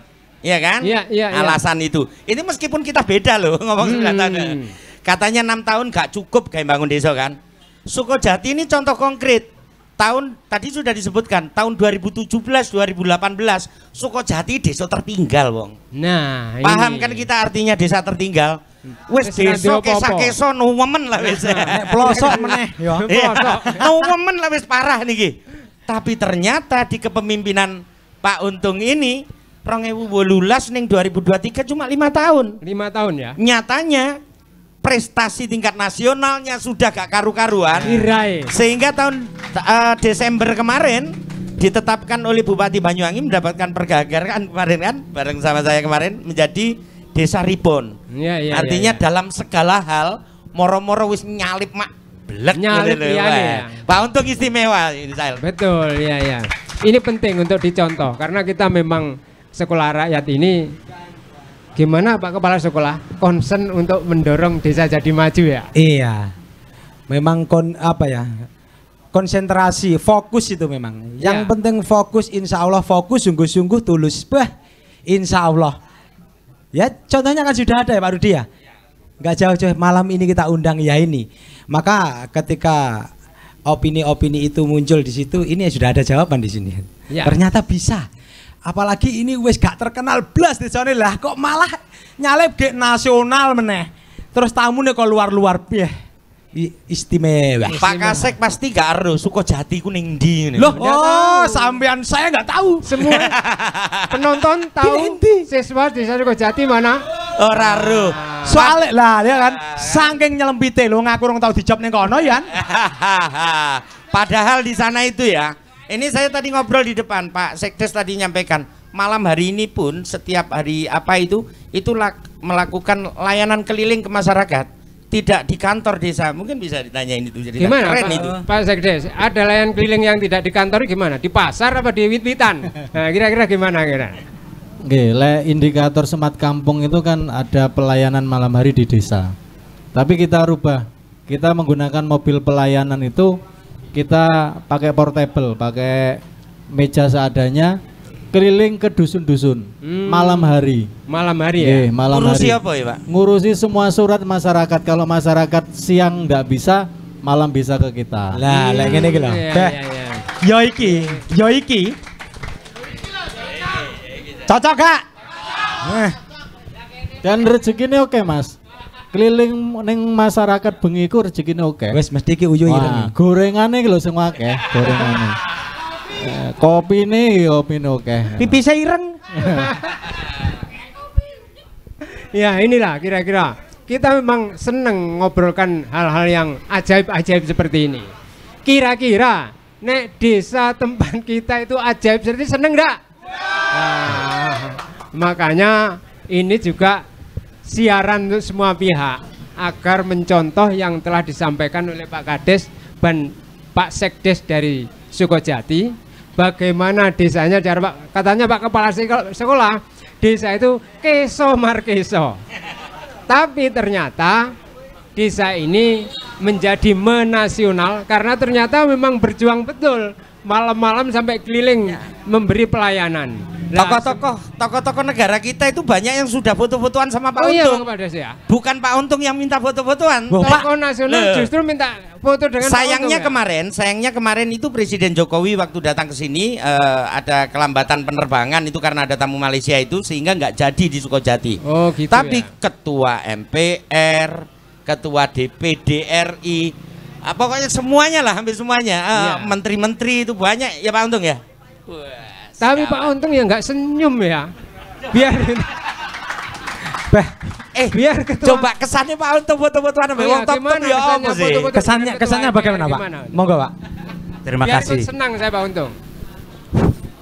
Iya kan? Iya, iya, iya. Alasan ya. itu. Ini meskipun kita beda loh ngomong hmm. Katanya enam tahun gak cukup kayak bangun desa kan? Sukojati ini contoh konkret. Tahun tadi sudah disebutkan tahun 2017 2018 Sukojati desa tertinggal, Wong. Nah, paham kan kita artinya desa tertinggal? wes desa kesa-kesa nuwemen lah wes nah, Nek plosok meneh ya. Nuwemen lah wes parah niki. Tapi ternyata di kepemimpinan Pak Untung ini 2018 ning 2023 cuma lima tahun. Lima tahun ya. Nyatanya prestasi tingkat nasionalnya sudah gak karu-karuan. Sehingga tahun uh, Desember kemarin ditetapkan oleh Bupati Banyuwangi mendapatkan pergagaran kemarin kan bareng sama saya kemarin menjadi desa ribon. Ya, ya, Artinya ya, ya. dalam segala hal moro-moro wis nyalip mak blek nyalip gitu ya, ya. Pak untuk istimewa ini saya. Betul ya ya. Ini penting untuk dicontoh karena kita memang sekolah rakyat ini Gimana Pak Kepala Sekolah Konsen untuk mendorong desa jadi maju ya? Iya. Memang kon apa ya? Konsentrasi, fokus itu memang. Yang ya. penting fokus, insya Allah fokus, sungguh-sungguh tulus. Bah, insya Allah. Ya, contohnya kan sudah ada ya Pak Rudi ya. Gak jauh-jauh malam ini kita undang ya ini. Maka ketika opini-opini itu muncul di situ, ini ya sudah ada jawaban di sini. Ya. Ternyata bisa Apalagi ini wis gak terkenal blas di sana lah kok malah nyalep ke nasional meneh. Terus tamu nih kok luar-luar piye? Istimewa. Pak Kasek pasti gak harus suko jati kuning di Lo? Loh, oh, sampean saya gak tahu. Semua penonton tahu siswa sana Suko Jati mana? Ora ro. Ah. soalnya lah dia ya kan, saking nyelempite lo ngaku orang tau dijawab nih kono ya. Kan? Padahal di sana itu ya, ini saya tadi ngobrol di depan Pak Sekdes tadi nyampaikan malam hari ini pun setiap hari apa itu itu melakukan layanan keliling ke masyarakat tidak di kantor desa mungkin bisa ditanyain itu jadi gimana keren Pak, itu Pak Sekdes ada layanan keliling yang tidak di kantor gimana di pasar apa di wit-witan kira nah, kira-kira gimana kira Gile, indikator semat kampung itu kan ada pelayanan malam hari di desa tapi kita rubah kita menggunakan mobil pelayanan itu kita pakai portable, pakai meja seadanya keliling ke dusun-dusun hmm. malam hari. Malam hari ya. Yeah, malam Ngurusi hari. apa ya, Pak? Ngurusi semua surat masyarakat. Kalau masyarakat siang nggak bisa, malam bisa ke kita. Lah, hmm. ini ngene iki Yoiki. Iya, iya, iya. ya Yo ya iki, Cocok gak? Eh, dan rezekinya oke, Mas keliling neng masyarakat bengi ku rezekine akeh. Wes mesti ki uyu ireng. Gorengane ki lho sing akeh, gorengane. kopi eh, kopine yo ya oke pipi saya ireng. ya, inilah kira-kira. Kita memang seneng ngobrolkan hal-hal yang ajaib-ajaib seperti ini. Kira-kira nek desa tempat kita itu ajaib seperti seneng enggak? Nah, makanya ini juga siaran untuk semua pihak agar mencontoh yang telah disampaikan oleh Pak Kades dan Pak Sekdes dari Sukojati bagaimana desanya cara Pak katanya Pak Kepala Sekolah desa itu keso markeso tapi ternyata desa ini menjadi menasional karena ternyata memang berjuang betul malam-malam sampai keliling ya. memberi pelayanan. Nah, tokoh-tokoh, tokoh-tokoh negara kita itu banyak yang sudah foto-fotoan sama Pak oh iya, Untung. Iya, Pak ya? Bukan Pak Untung yang minta foto-fotoan. Pak nasional Loh. justru minta foto dengan Sayangnya Pak Untung, ya? kemarin, sayangnya kemarin itu Presiden Jokowi waktu datang ke sini uh, ada kelambatan penerbangan itu karena ada tamu Malaysia itu sehingga nggak jadi di Sukojati. Oh, gitu Tapi ya? ketua MPR, ketua DPD RI uh, pokoknya semuanya lah, hampir semuanya. Ah, iya. Menteri-menteri itu banyak ya Pak Untung ya. Wah, Tapi Pak Untung ya nggak senyum ya. biar Bah, eh biar ketua... coba kesannya Pak Untung foto foto sama oh, iya, ya, top top ya -foto Kesannya kesannya bagaimana Pak? Mau Monggo Pak. Terima biar kasih. senang saya Pak Untung.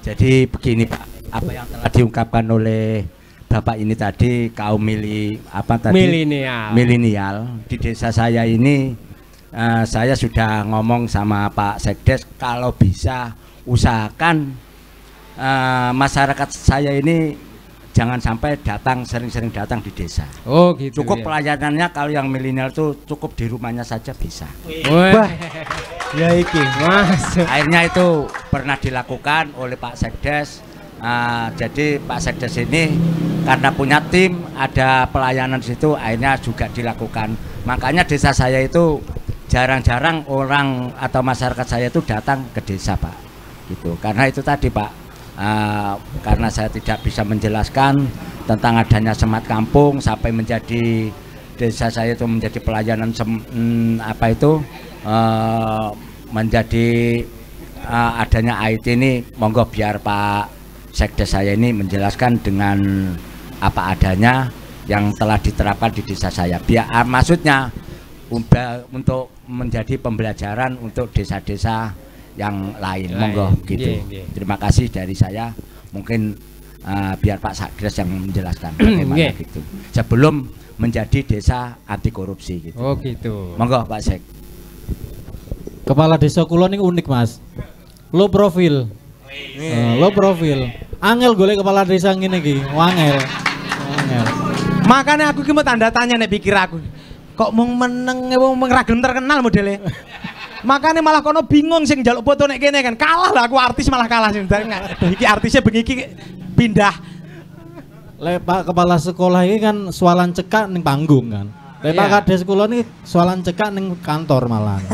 Jadi begini Pak, apa yang telah diungkapkan oleh Bapak ini tadi kaum mili apa tadi? Milenial. Milenial di desa saya ini eh, saya sudah ngomong sama Pak Sekdes kalau bisa usahakan eh, masyarakat saya ini jangan sampai datang sering-sering datang di desa. Oh gitu. Cukup ya. pelayanannya kalau yang milenial itu cukup di rumahnya saja bisa. Wah. Ya iki, Mas. Akhirnya itu pernah dilakukan oleh Pak Sekdes. Uh, jadi Pak Sekdes ini karena punya tim ada pelayanan di situ akhirnya juga dilakukan. Makanya desa saya itu jarang-jarang orang atau masyarakat saya itu datang ke desa pak gitu karena itu tadi pak uh, karena saya tidak bisa menjelaskan tentang adanya semat kampung sampai menjadi desa saya itu menjadi pelayanan sem, hmm, apa itu uh, menjadi uh, adanya IT ini monggo biar Pak Sekda saya ini menjelaskan dengan apa adanya yang telah diterapkan di desa saya biar ah, maksudnya untuk menjadi pembelajaran untuk desa-desa yang lain. lain. Monggo gitu. Yeah, yeah. Terima kasih dari saya. Mungkin uh, biar Pak Sakdes yang menjelaskan bagaimana yeah. gitu. Sebelum menjadi desa anti korupsi gitu. Oh gitu. Monggo Pak Sek. Kepala Desa Kulon ini unik mas. Lo profil. Uh, lo profil. Angel golek kepala desa ini gini. wangel. Makanya aku ki tanda tanya nih pikir aku kok mung meneng eh, wong ra terkenal modelnya, makanya malah kono bingung sih jaluk foto nek kene kan kalah lah aku artis malah kalah sing nah, iki artisnya begini pindah le kepala sekolah ini kan soalan cekak nih panggung kan le yeah. kades sekolah ini soalan cekak nih kantor malah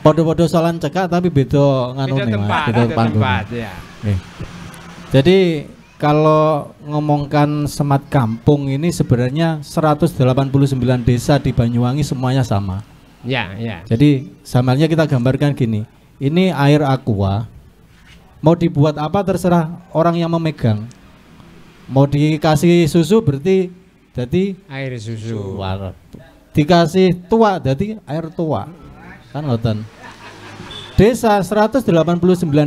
Podo-podo soalan cekak tapi beda nganu nih, beda, tempat, panggung. Tempat, ya. Eh. Jadi kalau ngomongkan semat kampung ini sebenarnya 189 desa di Banyuwangi semuanya sama. Ya, ya. Jadi samanya kita gambarkan gini. Ini air aqua mau dibuat apa terserah orang yang memegang. Mau dikasih susu berarti jadi air susu. Suar. Dikasih tua jadi air tua. Kan ngoten desa 189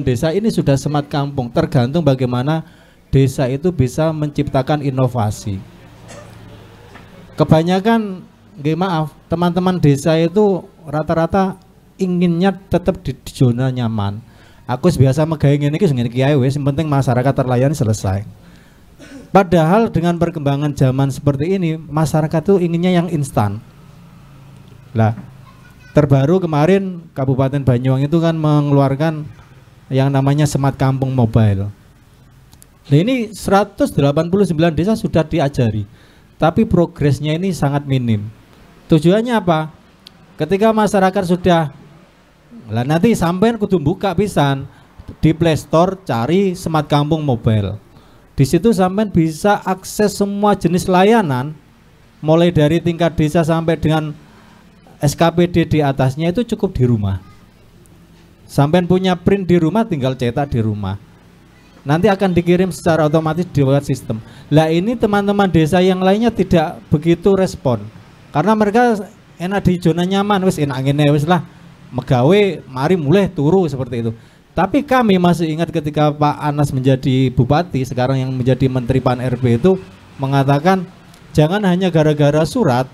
desa ini sudah semat kampung tergantung bagaimana desa itu bisa menciptakan inovasi. Kebanyakan, gak maaf, teman-teman desa itu rata-rata inginnya tetap di, di zona nyaman. Aku biasa megang ini, iki ngene kiai wis penting masyarakat terlayani selesai. Padahal dengan perkembangan zaman seperti ini, masyarakat itu inginnya yang instan. Lah, terbaru kemarin Kabupaten Banyuwangi itu kan mengeluarkan yang namanya Semat Kampung Mobile Nah ini 189 desa sudah diajari, tapi progresnya ini sangat minim. Tujuannya apa? Ketika masyarakat sudah, lah nanti sampai kudu buka pisan di Play Store cari Smart Kampung Mobile. Di situ sampai bisa akses semua jenis layanan, mulai dari tingkat desa sampai dengan SKPD di atasnya itu cukup di rumah. Sampai punya print di rumah, tinggal cetak di rumah nanti akan dikirim secara otomatis di lewat sistem. Lah ini teman-teman desa yang lainnya tidak begitu respon karena mereka enak di zona nyaman wis enak ngene wis lah megawe mari mulai turu seperti itu. Tapi kami masih ingat ketika Pak Anas menjadi bupati sekarang yang menjadi menteri Pan RB itu mengatakan jangan hanya gara-gara surat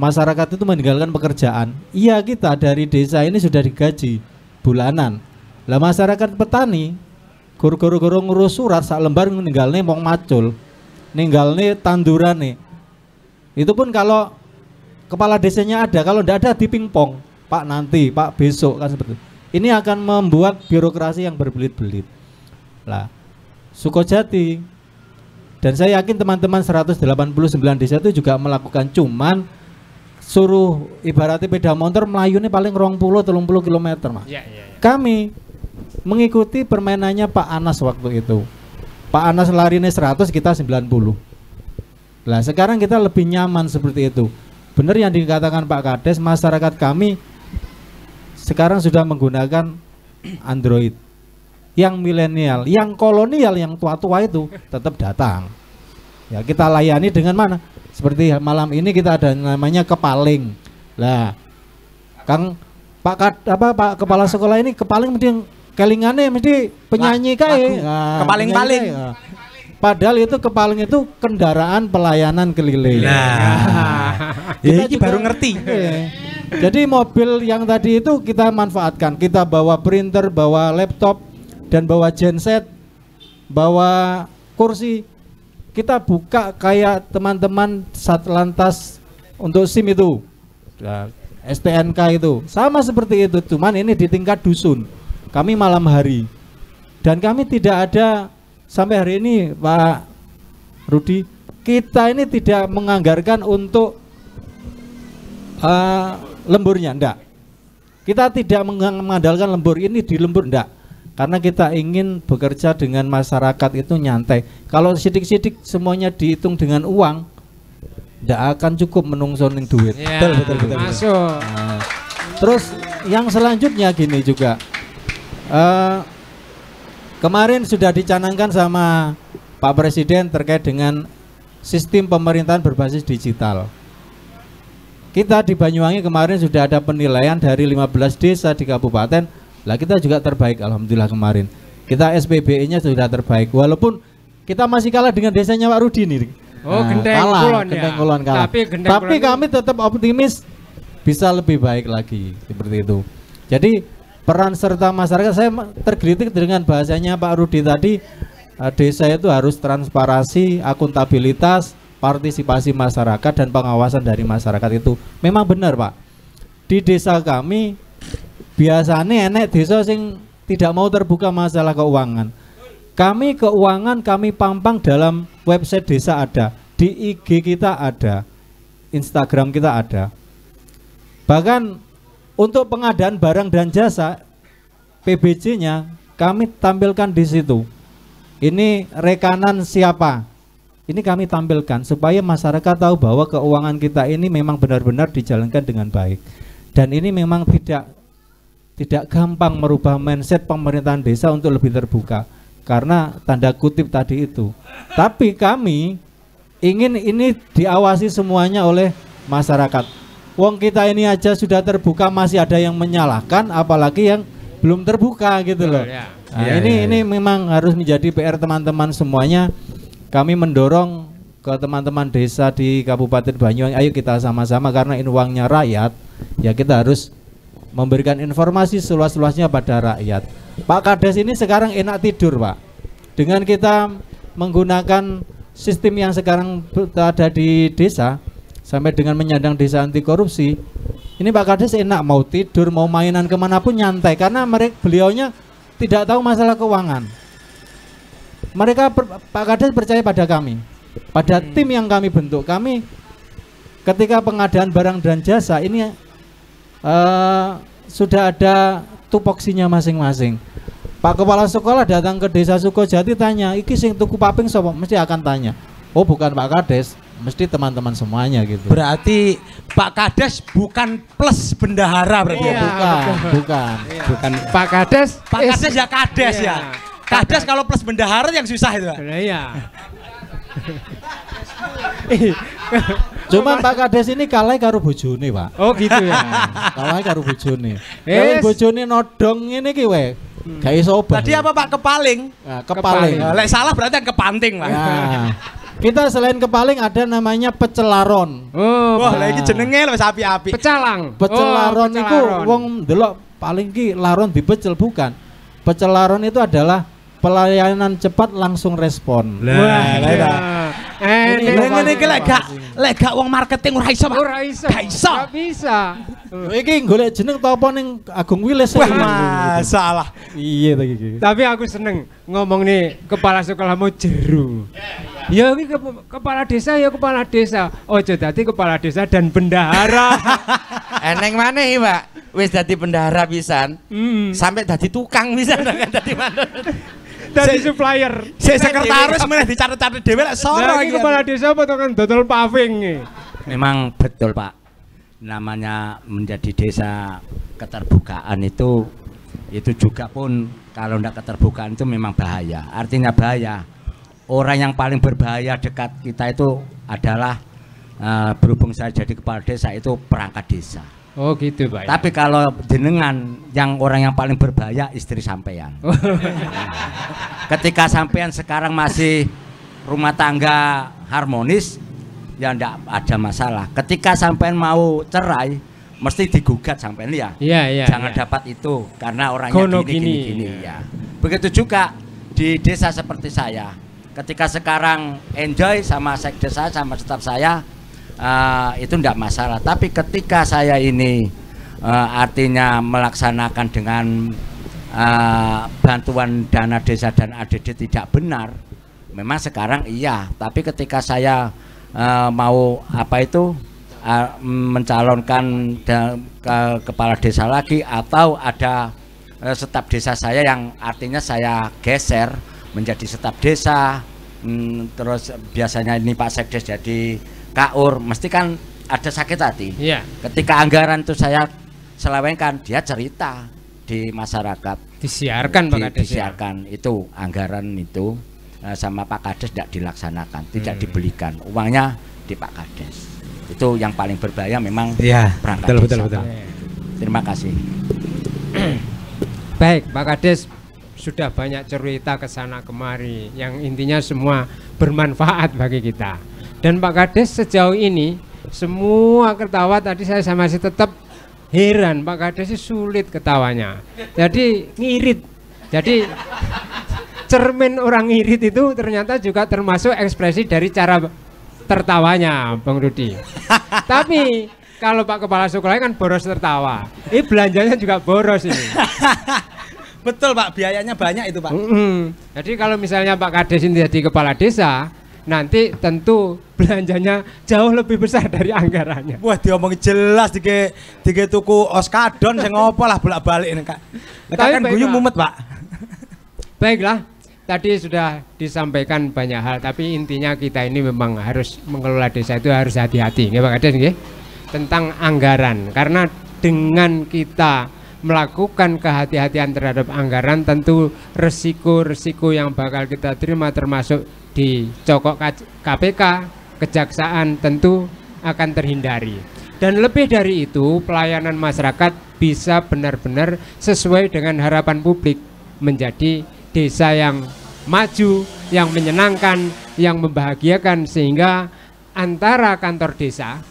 masyarakat itu meninggalkan pekerjaan. Iya kita dari desa ini sudah digaji bulanan. Lah masyarakat petani guru-guru ngurus surat sak lembar nih, mau macul nih tanduran nih itu pun kalau kepala desanya ada kalau tidak ada di pingpong pak nanti pak besok kan seperti itu. ini akan membuat birokrasi yang berbelit-belit lah Sukojati dan saya yakin teman-teman 189 desa itu juga melakukan cuman suruh ibaratnya beda motor Melayu nih paling rong puluh telung puluh kilometer mas. Ya, ya, ya. Kami mengikuti permainannya Pak Anas waktu itu. Pak Anas larinya 100, kita 90. Nah, sekarang kita lebih nyaman seperti itu. Benar yang dikatakan Pak Kades, masyarakat kami sekarang sudah menggunakan Android. Yang milenial, yang kolonial, yang tua-tua itu tetap datang. Ya, kita layani dengan mana? Seperti malam ini kita ada namanya kepaling. Lah, Kang Pak Kad, apa Pak kepala sekolah ini kepaling mending kelingane mesti penyanyi kae kepaling-paling Padahal itu kepaling itu kendaraan pelayanan keliling. Nah, ya baru ngerti. Ya. Jadi mobil yang tadi itu kita manfaatkan. Kita bawa printer, bawa laptop, dan bawa genset, bawa kursi. Kita buka kayak teman-teman satlantas untuk SIM itu, nah, STNK itu. Sama seperti itu, cuman ini di tingkat dusun kami malam hari dan kami tidak ada sampai hari ini Pak Rudi kita ini tidak menganggarkan untuk uh, lemburnya enggak kita tidak mengandalkan lembur ini di lembur enggak karena kita ingin bekerja dengan masyarakat itu nyantai kalau sidik-sidik semuanya dihitung dengan uang tidak akan cukup menungsoning duit ya, betul, betul, betul, betul. nah. terus yang selanjutnya gini juga Uh, kemarin sudah dicanangkan sama Pak Presiden terkait dengan sistem pemerintahan berbasis digital. Kita di Banyuwangi kemarin sudah ada penilaian dari 15 desa di kabupaten. Lah kita juga terbaik alhamdulillah kemarin. Kita SPBE-nya sudah terbaik walaupun kita masih kalah dengan desanya Pak Rudi nih. Oh, nah, gendeng kalah, Kulon ya. Kulon kalah. Tapi, gendeng Tapi kami tetap optimis bisa lebih baik lagi seperti itu. Jadi peran serta masyarakat saya terkritik dengan bahasanya Pak Rudi tadi desa itu harus transparansi, akuntabilitas, partisipasi masyarakat dan pengawasan dari masyarakat itu. Memang benar, Pak. Di desa kami biasanya enek desa sing tidak mau terbuka masalah keuangan. Kami keuangan kami pampang dalam website desa ada, di IG kita ada, Instagram kita ada. Bahkan untuk pengadaan barang dan jasa PBJ-nya kami tampilkan di situ. Ini rekanan siapa? Ini kami tampilkan supaya masyarakat tahu bahwa keuangan kita ini memang benar-benar dijalankan dengan baik. Dan ini memang tidak tidak gampang merubah mindset pemerintahan desa untuk lebih terbuka karena tanda kutip tadi itu. Tapi kami ingin ini diawasi semuanya oleh masyarakat. Wong kita ini aja sudah terbuka masih ada yang menyalahkan, apalagi yang belum terbuka gitu loh. Ya. Nah, ya, ini ya, ya. ini iya. memang harus menjadi PR teman-teman semuanya. Kami mendorong ke teman-teman desa di Kabupaten Banyuwangi, ayo kita sama-sama karena ini uangnya rakyat, ya kita harus memberikan informasi seluas-luasnya pada rakyat. Pak Kades ini sekarang enak tidur, Pak. Dengan kita menggunakan sistem yang sekarang ada di desa, sampai dengan menyandang desa anti korupsi ini Pak Kades enak mau tidur mau mainan kemanapun nyantai karena mereka beliaunya tidak tahu masalah keuangan mereka Pak Kades percaya pada kami pada hmm. tim yang kami bentuk kami ketika pengadaan barang dan jasa ini uh, sudah ada tupoksinya masing-masing Pak Kepala Sekolah datang ke Desa Sukojati tanya iki sing tuku paping sopo mesti akan tanya oh bukan Pak Kades mesti teman-teman semuanya gitu. Berarti Pak Kades bukan plus bendahara berarti ya, iya, ya? Bukan, bukan. Iya. bukan. Pak Kades Pak Kades ya Kades iya. ya. Kades kalau plus bendahara yang susah itu. Iya. Cuman Pak Kades ini kalah karo bojone, Pak. Oh gitu ya. kalah karo bojone. Eh, bojone nodong ini ki we. Hmm. Gak Tadi apa Pak kepaling? Nah, kepaling. kepaling. Lek salah berarti yang kepanting, Pak. Nah. Kita selain kepaling ada namanya pecelaron. Oh, Wah, lagi jenenge lho api-api. Pecalang. Oh, pecelaron, oh, itu wong delok paling ki laron dipecel bukan. Pecelaron itu adalah pelayanan cepat langsung respon. Wah, Ya. Eh, ini ini lek gak lek gak wong marketing ora iso, Pak. Ora iso. Gak iso. Gak bisa. Iki golek jeneng apa ning Agung Wiles. Wah, salah. Iya ta iki. Tapi aku seneng ngomong nih kepala sekolahmu jeru. Yeah. Ya ini ke, kepala desa ya kepala desa. Oh, jadi kepala desa dan bendahara. Eneng mana ya Pak? Wis jadi bendahara pisan. Mm. Sampai jadi tukang bisa jadi mana manut. dari supplier. Si sekretaris meneh dicatet-catet dhewe lek soro ini kepala desa apa kan dodol paving. Memang betul, Pak. Namanya menjadi desa keterbukaan itu itu juga pun kalau tidak keterbukaan itu memang bahaya. Artinya bahaya orang yang paling berbahaya dekat kita itu adalah uh, berhubung saya jadi kepala desa itu perangkat desa. Oh gitu pak. Ya. Tapi kalau jenengan yang orang yang paling berbahaya istri sampean. Oh. Ketika sampean sekarang masih rumah tangga harmonis ya ndak ada masalah. Ketika sampean mau cerai mesti digugat sampean ya. Iya iya. Jangan ya. dapat itu karena orangnya gini, gini gini ya. Begitu juga di desa seperti saya ketika sekarang enjoy sama sekde saya sama staff saya uh, itu tidak masalah tapi ketika saya ini uh, artinya melaksanakan dengan uh, bantuan dana desa dan ADD tidak benar memang sekarang iya tapi ketika saya uh, mau apa itu uh, mencalonkan ke kepala desa lagi atau ada uh, staf desa saya yang artinya saya geser menjadi staf desa hmm, terus biasanya ini Pak Sekdes jadi kaur mesti kan ada sakit hati ya. ketika anggaran itu saya selawengkan dia cerita di masyarakat disiarkan di, Pak ya? disiarkan ya. itu anggaran itu eh, sama Pak Kades tidak dilaksanakan tidak hmm. dibelikan uangnya di Pak Kades itu yang paling berbahaya memang ya, perangkat betul, desa. betul, betul. terima kasih baik Pak Kades sudah banyak cerita ke sana kemari yang intinya semua bermanfaat bagi kita. Dan Pak Kades sejauh ini semua ketawa tadi saya masih tetap heran Pak Kades sulit ketawanya. Jadi ngirit. Jadi cermin orang ngirit itu ternyata juga termasuk ekspresi dari cara tertawanya Bang Rudi. Tapi kalau Pak Kepala Sekolah kan boros tertawa. Ini belanjanya juga boros ini. Betul Pak, biayanya banyak itu Pak. Mm -hmm. Jadi kalau misalnya Pak Kades ini jadi kepala desa, nanti tentu belanjanya jauh lebih besar dari anggarannya. Wah, diomong jelas tiga dike tuku oskadon saya ngopo lah bolak-balik ini Kak. Tapi kan guyu mumet Pak. Baiklah, tadi sudah disampaikan banyak hal, tapi intinya kita ini memang harus mengelola desa itu harus hati-hati, nggih Pak Kades nggih. Tentang anggaran, karena dengan kita melakukan kehati-hatian terhadap anggaran tentu resiko-resiko yang bakal kita terima termasuk di cokok KPK, kejaksaan tentu akan terhindari. Dan lebih dari itu, pelayanan masyarakat bisa benar-benar sesuai dengan harapan publik menjadi desa yang maju, yang menyenangkan, yang membahagiakan sehingga antara kantor desa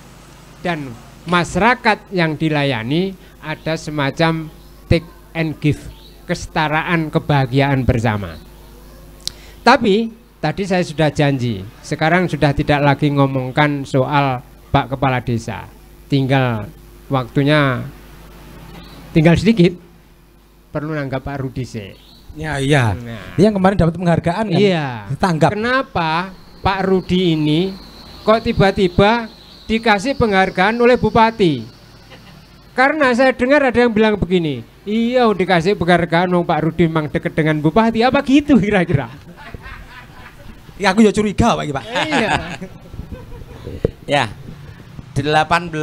dan masyarakat yang dilayani ada semacam take and give, kesetaraan kebahagiaan bersama. Tapi tadi saya sudah janji, sekarang sudah tidak lagi ngomongkan soal Pak Kepala Desa. Tinggal waktunya tinggal sedikit perlu nanggap Pak Rudi sih. Ya iya. Nah. Yang kemarin dapat penghargaan kan? Iya. Tanggap. Kenapa Pak Rudi ini kok tiba-tiba dikasih penghargaan oleh bupati? Karena saya dengar ada yang bilang begini, iya dikasih penghargaan Wong Pak Rudi memang deket dengan Bupati, apa gitu kira-kira? Ya aku ya curiga Pak Pak. Iya. ya, 18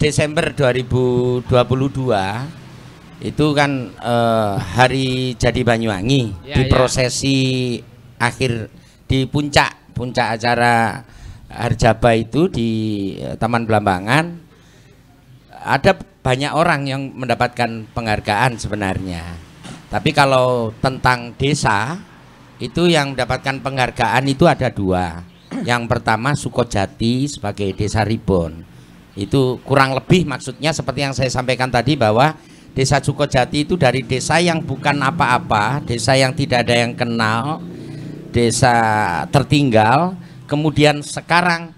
Desember 2022 itu kan eh, hari jadi Banyuwangi ya, di prosesi ya. akhir di puncak puncak acara Harjaba itu di eh, Taman Belambangan ada banyak orang yang mendapatkan penghargaan sebenarnya. Tapi kalau tentang desa itu yang mendapatkan penghargaan itu ada dua. Yang pertama Sukojati sebagai desa ribon. Itu kurang lebih maksudnya seperti yang saya sampaikan tadi bahwa desa Sukojati itu dari desa yang bukan apa-apa, desa yang tidak ada yang kenal, desa tertinggal, kemudian sekarang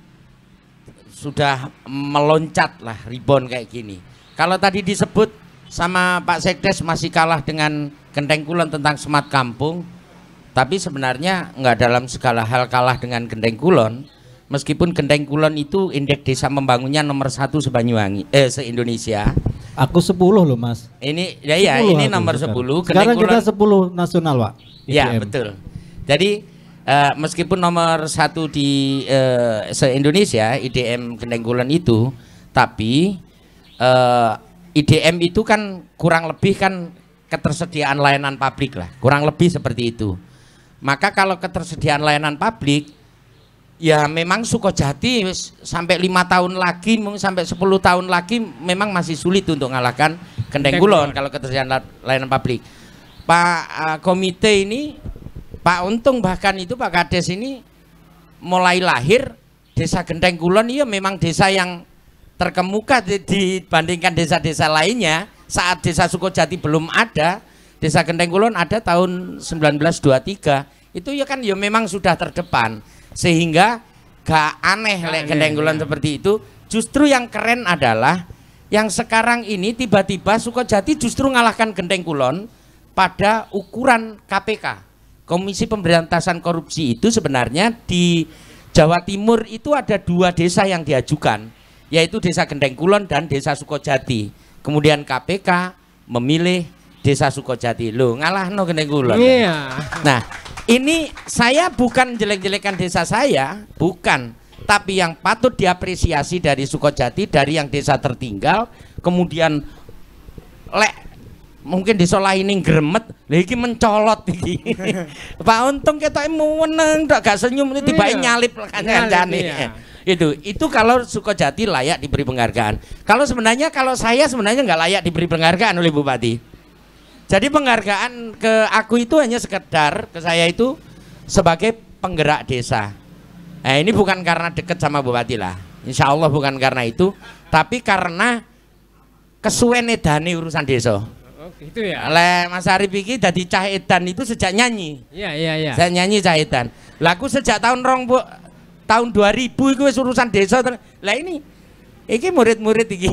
sudah meloncat lah ribon kayak gini. Kalau tadi disebut sama Pak Sekdes masih kalah dengan Kulon tentang semat kampung, tapi sebenarnya nggak dalam segala hal kalah dengan Kulon. Meskipun Kulon itu indeks desa membangunnya nomor satu sebanyuwangi, eh se Indonesia. Aku sepuluh loh mas. Ini ya, ya ini nomor sekarang. 10. Sekarang kita 10 nasional pak. Ya betul. Jadi uh, meskipun nomor satu di uh, eh, se Indonesia IDM Kendengkulan itu, tapi uh, eh, IDM itu kan kurang lebih kan ketersediaan layanan publik lah, kurang lebih seperti itu. Maka kalau ketersediaan layanan publik ya memang Sukojati sampai lima tahun lagi mungkin sampai 10 tahun lagi memang masih sulit untuk mengalahkan Kendeng kalau ketersediaan layanan publik. Pak uh, komite ini Pak Untung bahkan itu Pak Kades ini mulai lahir desa Genteng Kulon iya memang desa yang terkemuka dibandingkan desa-desa lainnya saat desa Sukojati belum ada desa Genteng Kulon ada tahun 1923 itu ya kan ya memang sudah terdepan sehingga gak aneh lek like Kulon iya. seperti itu justru yang keren adalah yang sekarang ini tiba-tiba Sukojati justru ngalahkan Genteng Kulon pada ukuran KPK Komisi Pemberantasan Korupsi itu sebenarnya di Jawa Timur itu ada dua desa yang diajukan, yaitu Desa Gendeng Kulon dan Desa Sukojati. Kemudian KPK memilih Desa Sukojati. Loh, ngalah no Gendeng Kulon. Iya. Yeah. Nah, ini saya bukan jelek-jelekan desa saya, bukan. Tapi yang patut diapresiasi dari Sukojati, dari yang desa tertinggal, kemudian lek mungkin di ning gremet lha lagi mencolot iki Pak Untung mau meneng tok gak senyum tiba-tiba iya. nyalip kancane iya. itu itu kalau Sukojati layak diberi penghargaan kalau sebenarnya kalau saya sebenarnya nggak layak diberi penghargaan oleh Bupati jadi penghargaan ke aku itu hanya sekedar ke saya itu sebagai penggerak desa nah ini bukan karena deket sama Bupati lah Insya Allah bukan karena itu tapi karena kesuene dani urusan desa gitu ya. Oleh Mas Arif iki dadi cah edan itu sejak nyanyi. Iya iya iya. Saya nyanyi cah edan. Laku sejak tahun rong bu, tahun 2000 itu wis urusan desa. Lah ini iki murid-murid iki.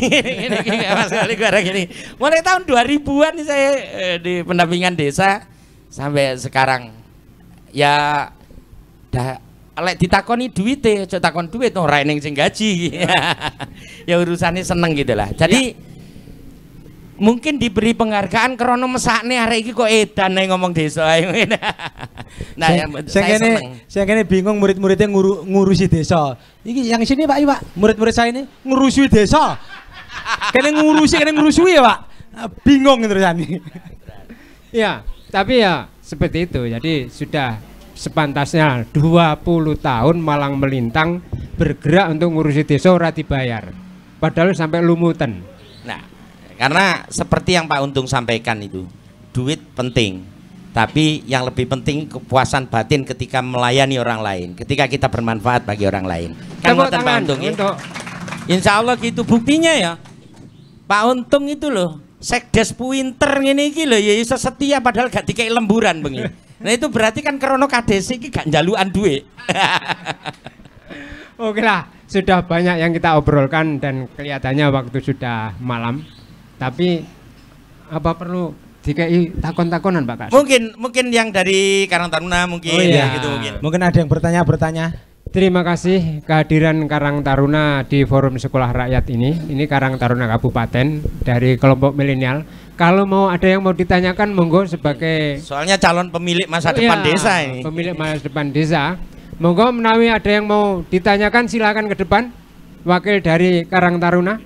Mas Arif gara ini. Mulai tahun 2000-an saya eh, di pendampingan desa sampai sekarang. Ya dah lek ditakoni duit aja takon duit orang no, sing gaji. ya urusannya seneng gitulah. Jadi ya mungkin diberi penghargaan karena mesaknya hari ini kok edan nih ngomong desa nah ya, saya, saya, kene, saya kene bingung murid-muridnya nguru, ngurusi desa ini yang sini pak pak murid-murid saya ini ngurusi desa kene ngurusi kene ngurusi ya pak ah, bingung terus gitu ini ya tapi ya seperti itu jadi sudah sepantasnya 20 tahun malang melintang bergerak untuk ngurusi desa ora dibayar padahal sampai lumutan nah karena seperti yang Pak Untung sampaikan itu, duit penting. Tapi yang lebih penting kepuasan batin ketika melayani orang lain, ketika kita bermanfaat bagi orang lain. Kan Tepuk tangan Pak Untung ya. Insya Allah gitu buktinya ya. Pak Untung itu loh, sekdes puinter ini iki ya iso ya, setia padahal gak dikai lemburan bengi. Nah itu berarti kan krono kades ini gak jaluan duit. Oke lah, sudah banyak yang kita obrolkan dan kelihatannya waktu sudah malam. Tapi apa perlu DKI takon-takonan Pak Kak? Mungkin mungkin yang dari Karang Taruna mungkin oh, iya. ya, gitu mungkin. Mungkin ada yang bertanya-bertanya. Terima kasih kehadiran Karang Taruna di Forum Sekolah Rakyat ini. Ini Karang Taruna Kabupaten dari kelompok milenial. Kalau mau ada yang mau ditanyakan monggo sebagai Soalnya calon pemilik masa oh, depan iya, desa ini. Pemilik masa depan desa. Monggo menawi ada yang mau ditanyakan silakan ke depan wakil dari Karang Taruna.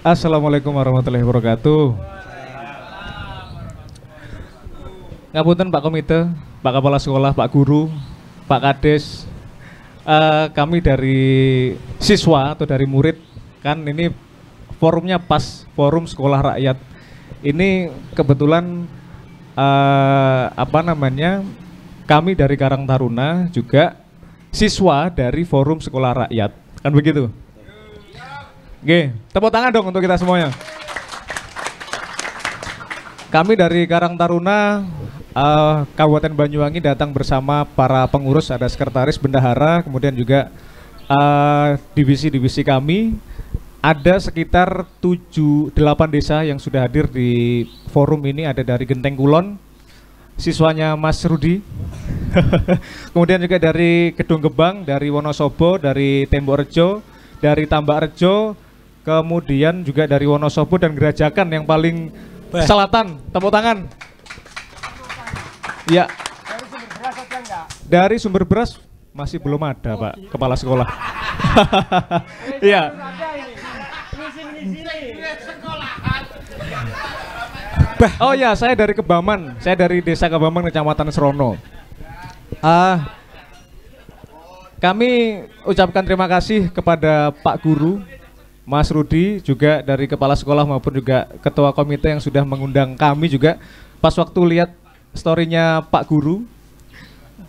Assalamualaikum warahmatullahi wabarakatuh. Ngapunten Pak Komite, Pak Kepala Sekolah, Pak Guru, Pak Kades. Uh, kami dari siswa atau dari murid kan ini forumnya pas forum sekolah rakyat. Ini kebetulan uh, apa namanya? Kami dari Karang Taruna juga siswa dari forum sekolah rakyat. Kan begitu? Oke, tepuk tangan dong untuk kita semuanya. Kami dari Karang Taruna uh, Kabupaten Banyuwangi datang bersama para pengurus, ada sekretaris, bendahara, kemudian juga eh, divisi-divisi uh, kami. Ada sekitar 7 8 desa yang sudah hadir di forum ini, ada dari Genteng Kulon, siswanya Mas Rudi. kemudian juga dari Gedung Gebang, dari Wonosobo, dari Tembok dari Tambak Rejo, Kemudian juga dari Wonosobo dan Gerajakan yang paling Beh. selatan. Tepuk tangan. Ya. Dari sumber beras ada enggak? Dari sumber beras masih belum ada, Pak, kepala sekolah. Iya. oh ya, saya dari Kebaman. Saya dari Desa Kebaman, Kecamatan Serono. Ah, kami ucapkan terima kasih kepada Pak Guru Mas Rudi juga dari kepala sekolah maupun juga ketua komite yang sudah mengundang kami juga pas waktu lihat storynya Pak Guru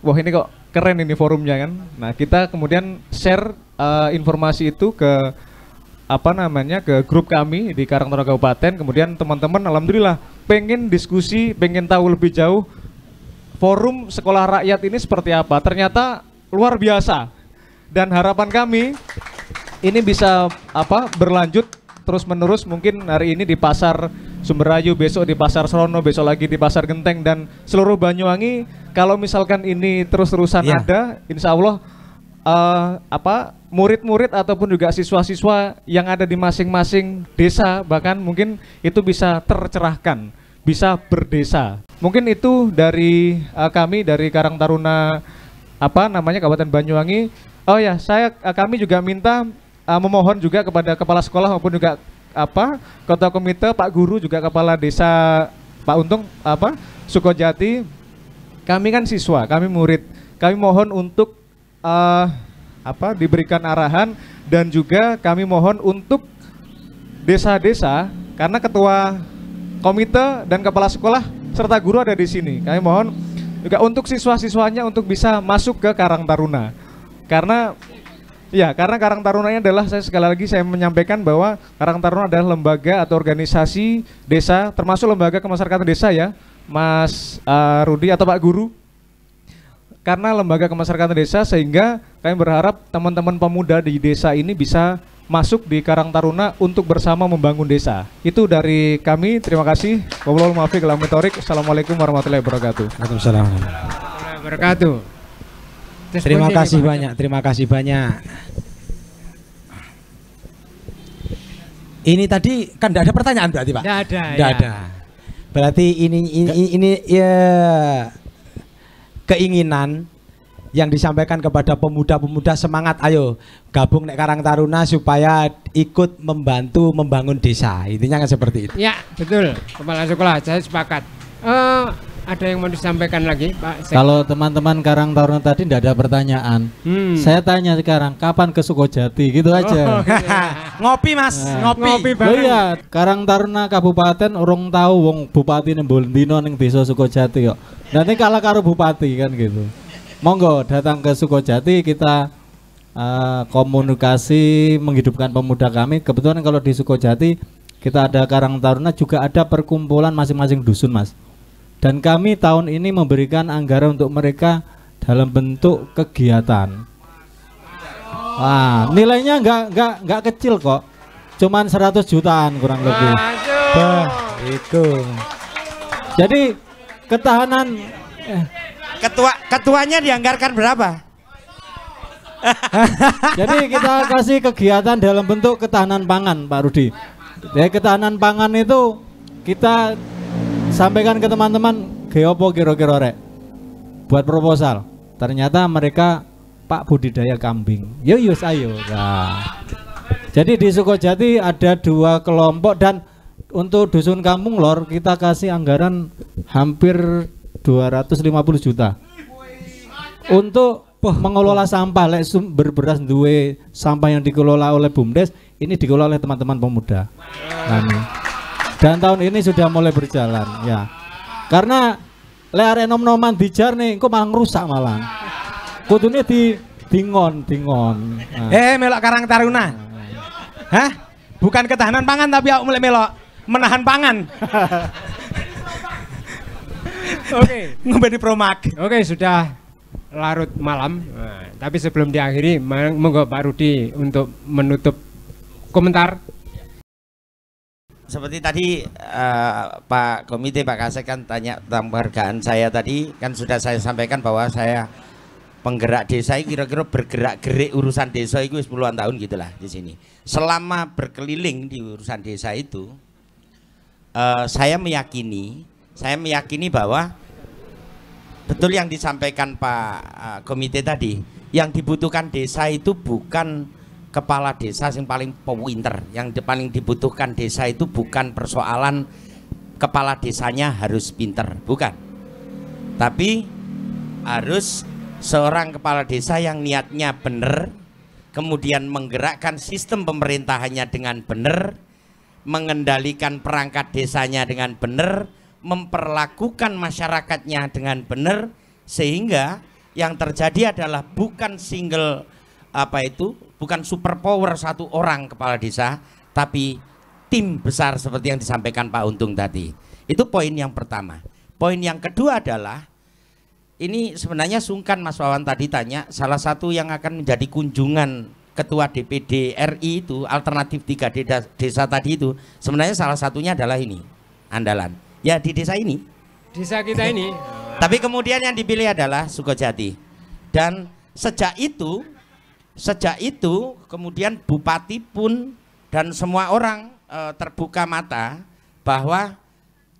wah ini kok keren ini forumnya kan nah kita kemudian share uh, informasi itu ke apa namanya ke grup kami di Karangtoro Kabupaten kemudian teman-teman alhamdulillah pengen diskusi pengen tahu lebih jauh forum sekolah rakyat ini seperti apa ternyata luar biasa dan harapan kami ini bisa apa berlanjut terus menerus mungkin hari ini di pasar Sumberayu, besok di pasar Serono, besok lagi di pasar Genteng dan seluruh Banyuwangi. Kalau misalkan ini terus-terusan yeah. ada, insya Allah uh, apa murid-murid ataupun juga siswa-siswa yang ada di masing-masing desa bahkan mungkin itu bisa tercerahkan, bisa berdesa. Mungkin itu dari uh, kami dari Karang Taruna apa namanya Kabupaten Banyuwangi. Oh ya, saya eh, kami juga minta uh, memohon juga kepada kepala sekolah maupun juga apa kota komite Pak Guru juga kepala desa Pak Untung apa Sukojati kami kan siswa kami murid kami mohon untuk uh, apa diberikan arahan dan juga kami mohon untuk desa-desa karena ketua komite dan kepala sekolah serta guru ada di sini kami mohon juga untuk siswa-siswanya untuk bisa masuk ke Karang Taruna karena Ya, karena Karang Taruna ini adalah saya sekali lagi saya menyampaikan bahwa Karang Taruna adalah lembaga atau organisasi desa, termasuk lembaga kemasyarakatan desa ya, Mas uh, Rudi atau Pak Guru. Karena lembaga kemasyarakatan desa sehingga kami berharap teman-teman pemuda di desa ini bisa masuk di Karang Taruna untuk bersama membangun desa. Itu dari kami. Terima kasih. Wabillahi Assalamualaikum warahmatullahi wabarakatuh. Waalaikumsalam warahmatullahi wabarakatuh. Terima kasih banyak, terima kasih banyak. Ini tadi kan tidak ada pertanyaan berarti pak? Tidak ada. Tidak ya. ada. Berarti ini ini Ke, ini ya keinginan yang disampaikan kepada pemuda-pemuda semangat ayo gabung nek Karang Taruna supaya ikut membantu membangun desa intinya kan seperti itu ya betul kepala sekolah saya sepakat uh, ada yang mau disampaikan lagi Pak Sek? kalau teman-teman Karang Taruna tadi tidak ada pertanyaan hmm. saya tanya sekarang kapan ke Sukojati gitu oh, aja oh, iya. ngopi mas nah. ngopi, ngopi bareng. iya Karang Taruna Kabupaten urung tahu wong Bupati nembol dino ning desa Sukojati kok nanti kalah karo Bupati kan gitu monggo datang ke Sukojati kita uh, komunikasi menghidupkan pemuda kami. Kebetulan kalau di Sukojati kita ada Karang Taruna juga ada perkumpulan masing-masing dusun, Mas dan kami tahun ini memberikan anggaran untuk mereka dalam bentuk kegiatan. Wah, nilainya nggak nggak nggak kecil kok, cuman 100 jutaan kurang lebih. Bah, itu. Jadi ketahanan. Eh. Ketua ketuanya dianggarkan berapa? Jadi kita kasih kegiatan dalam bentuk ketahanan pangan, Pak Rudi. Jadi ketahanan pangan itu kita sampaikan ke teman-teman geopo kira-kira rek buat proposal ternyata mereka pak budidaya kambing yo ya, yus ya, ayo nah. jadi di Sukojati ada dua kelompok dan untuk dusun kampung lor kita kasih anggaran hampir 250 juta untuk mengelola sampah lek sumber beras duwe sampah yang dikelola oleh bumdes ini dikelola oleh teman-teman pemuda. Amin dan tahun ini sudah mulai berjalan ya karena leare nom noman dijar nih kok malah ngerusak malah kudunya di dingon dingon nah. eh melok karang taruna hah bukan ketahanan pangan tapi aku mulai melok menahan pangan oke okay. ngombe di promak oke sudah larut malam nah, tapi sebelum diakhiri monggo Pak Rudi untuk menutup komentar seperti tadi uh, Pak Komite Pak Kasek kan tanya tentang penghargaan saya tadi kan sudah saya sampaikan bahwa saya penggerak desa kira-kira bergerak gerik urusan desa itu 10 tahun gitulah di sini. Selama berkeliling di urusan desa itu uh, saya meyakini saya meyakini bahwa betul yang disampaikan Pak uh, Komite tadi yang dibutuhkan desa itu bukan kepala desa yang paling pinter yang paling dibutuhkan desa itu bukan persoalan kepala desanya harus pinter bukan tapi harus seorang kepala desa yang niatnya benar kemudian menggerakkan sistem pemerintahannya dengan benar mengendalikan perangkat desanya dengan benar memperlakukan masyarakatnya dengan benar sehingga yang terjadi adalah bukan single apa itu bukan super power satu orang kepala desa tapi tim besar seperti yang disampaikan Pak Untung tadi itu poin yang pertama poin yang kedua adalah ini sebenarnya sungkan Mas Wawan tadi tanya salah satu yang akan menjadi kunjungan ketua DPD RI itu alternatif tiga desa tadi itu sebenarnya salah satunya adalah ini andalan ya di desa ini desa kita ini tapi kemudian yang dipilih adalah Sukojati dan sejak itu Sejak itu kemudian bupati pun dan semua orang e, terbuka mata bahwa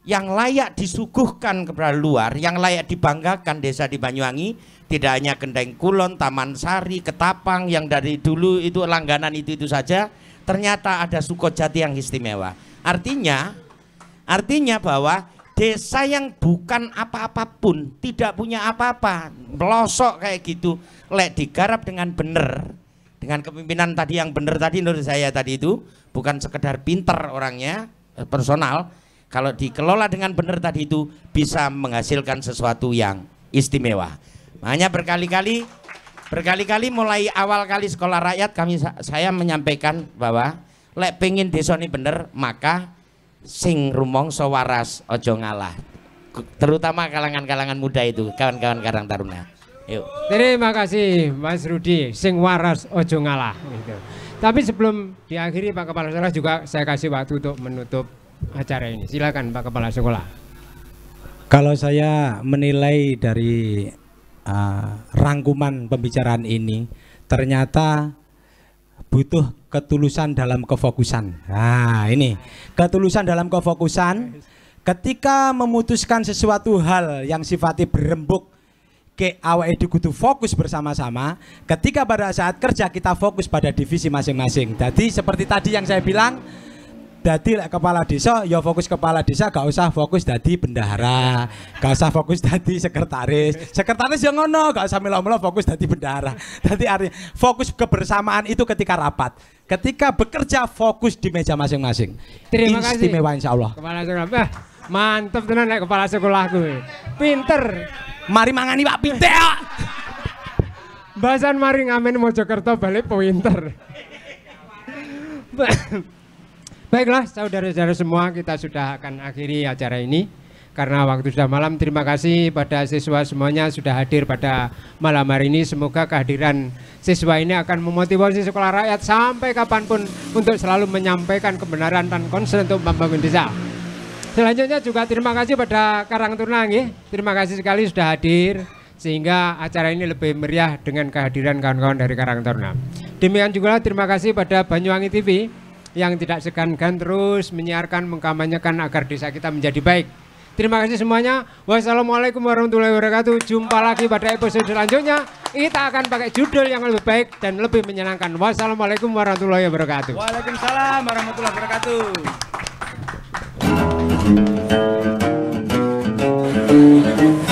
yang layak disuguhkan kepada luar, yang layak dibanggakan desa di Banyuwangi tidak hanya Kendeng Kulon, Taman Sari, Ketapang yang dari dulu itu langganan itu-itu saja, ternyata ada Sukojati yang istimewa. Artinya artinya bahwa desa yang bukan apa-apapun, tidak punya apa-apa, melosok kayak gitu, lek digarap dengan benar. Dengan kepemimpinan tadi yang benar tadi menurut saya tadi itu bukan sekedar pinter orangnya, eh, personal, kalau dikelola dengan benar tadi itu bisa menghasilkan sesuatu yang istimewa. Makanya berkali-kali berkali-kali mulai awal kali sekolah rakyat kami saya menyampaikan bahwa lek pengen desa ini benar maka sing rumong waras ojo ngalah terutama kalangan-kalangan muda itu kawan-kawan Karang Taruna yuk terima kasih Mas Rudi sing waras ojo ngalah gitu. tapi sebelum diakhiri Pak Kepala Sekolah juga saya kasih waktu untuk menutup acara ini silakan Pak Kepala Sekolah kalau saya menilai dari uh, rangkuman pembicaraan ini ternyata butuh ketulusan dalam kefokusan. Nah, ini ketulusan dalam kefokusan ketika memutuskan sesuatu hal yang sifatnya berembuk ke itu kudu fokus bersama-sama ketika pada saat kerja kita fokus pada divisi masing-masing. Jadi seperti tadi yang saya bilang dadi lek kepala desa ya fokus kepala desa gak usah fokus dadi bendahara gak usah fokus dadi sekretaris sekretaris yang ngono gak usah melo-melo fokus dadi bendahara dadi artinya fokus kebersamaan itu ketika rapat ketika bekerja fokus di meja masing-masing terima kasih istimewa insyaallah. kepala sekolah mantep tenan lek kepala sekolahku pinter mari mangani pak pinter Bahasan mari ngamen Mojokerto balik pinter. Baiklah saudara-saudara semua kita sudah akan akhiri acara ini karena waktu sudah malam terima kasih pada siswa semuanya sudah hadir pada malam hari ini semoga kehadiran siswa ini akan memotivasi sekolah rakyat sampai kapanpun untuk selalu menyampaikan kebenaran dan konsen untuk membangun desa selanjutnya juga terima kasih pada Karang Turnang ya. terima kasih sekali sudah hadir sehingga acara ini lebih meriah dengan kehadiran kawan-kawan dari Karang Turnang demikian juga terima kasih pada Banyuwangi TV yang tidak segan-gan terus menyiarkan mengkampanyekan agar desa kita menjadi baik. Terima kasih semuanya. Wassalamualaikum warahmatullahi wabarakatuh. Jumpa lagi pada episode selanjutnya. Kita akan pakai judul yang lebih baik dan lebih menyenangkan. Wassalamualaikum warahmatullahi wabarakatuh. Waalaikumsalam warahmatullahi wabarakatuh.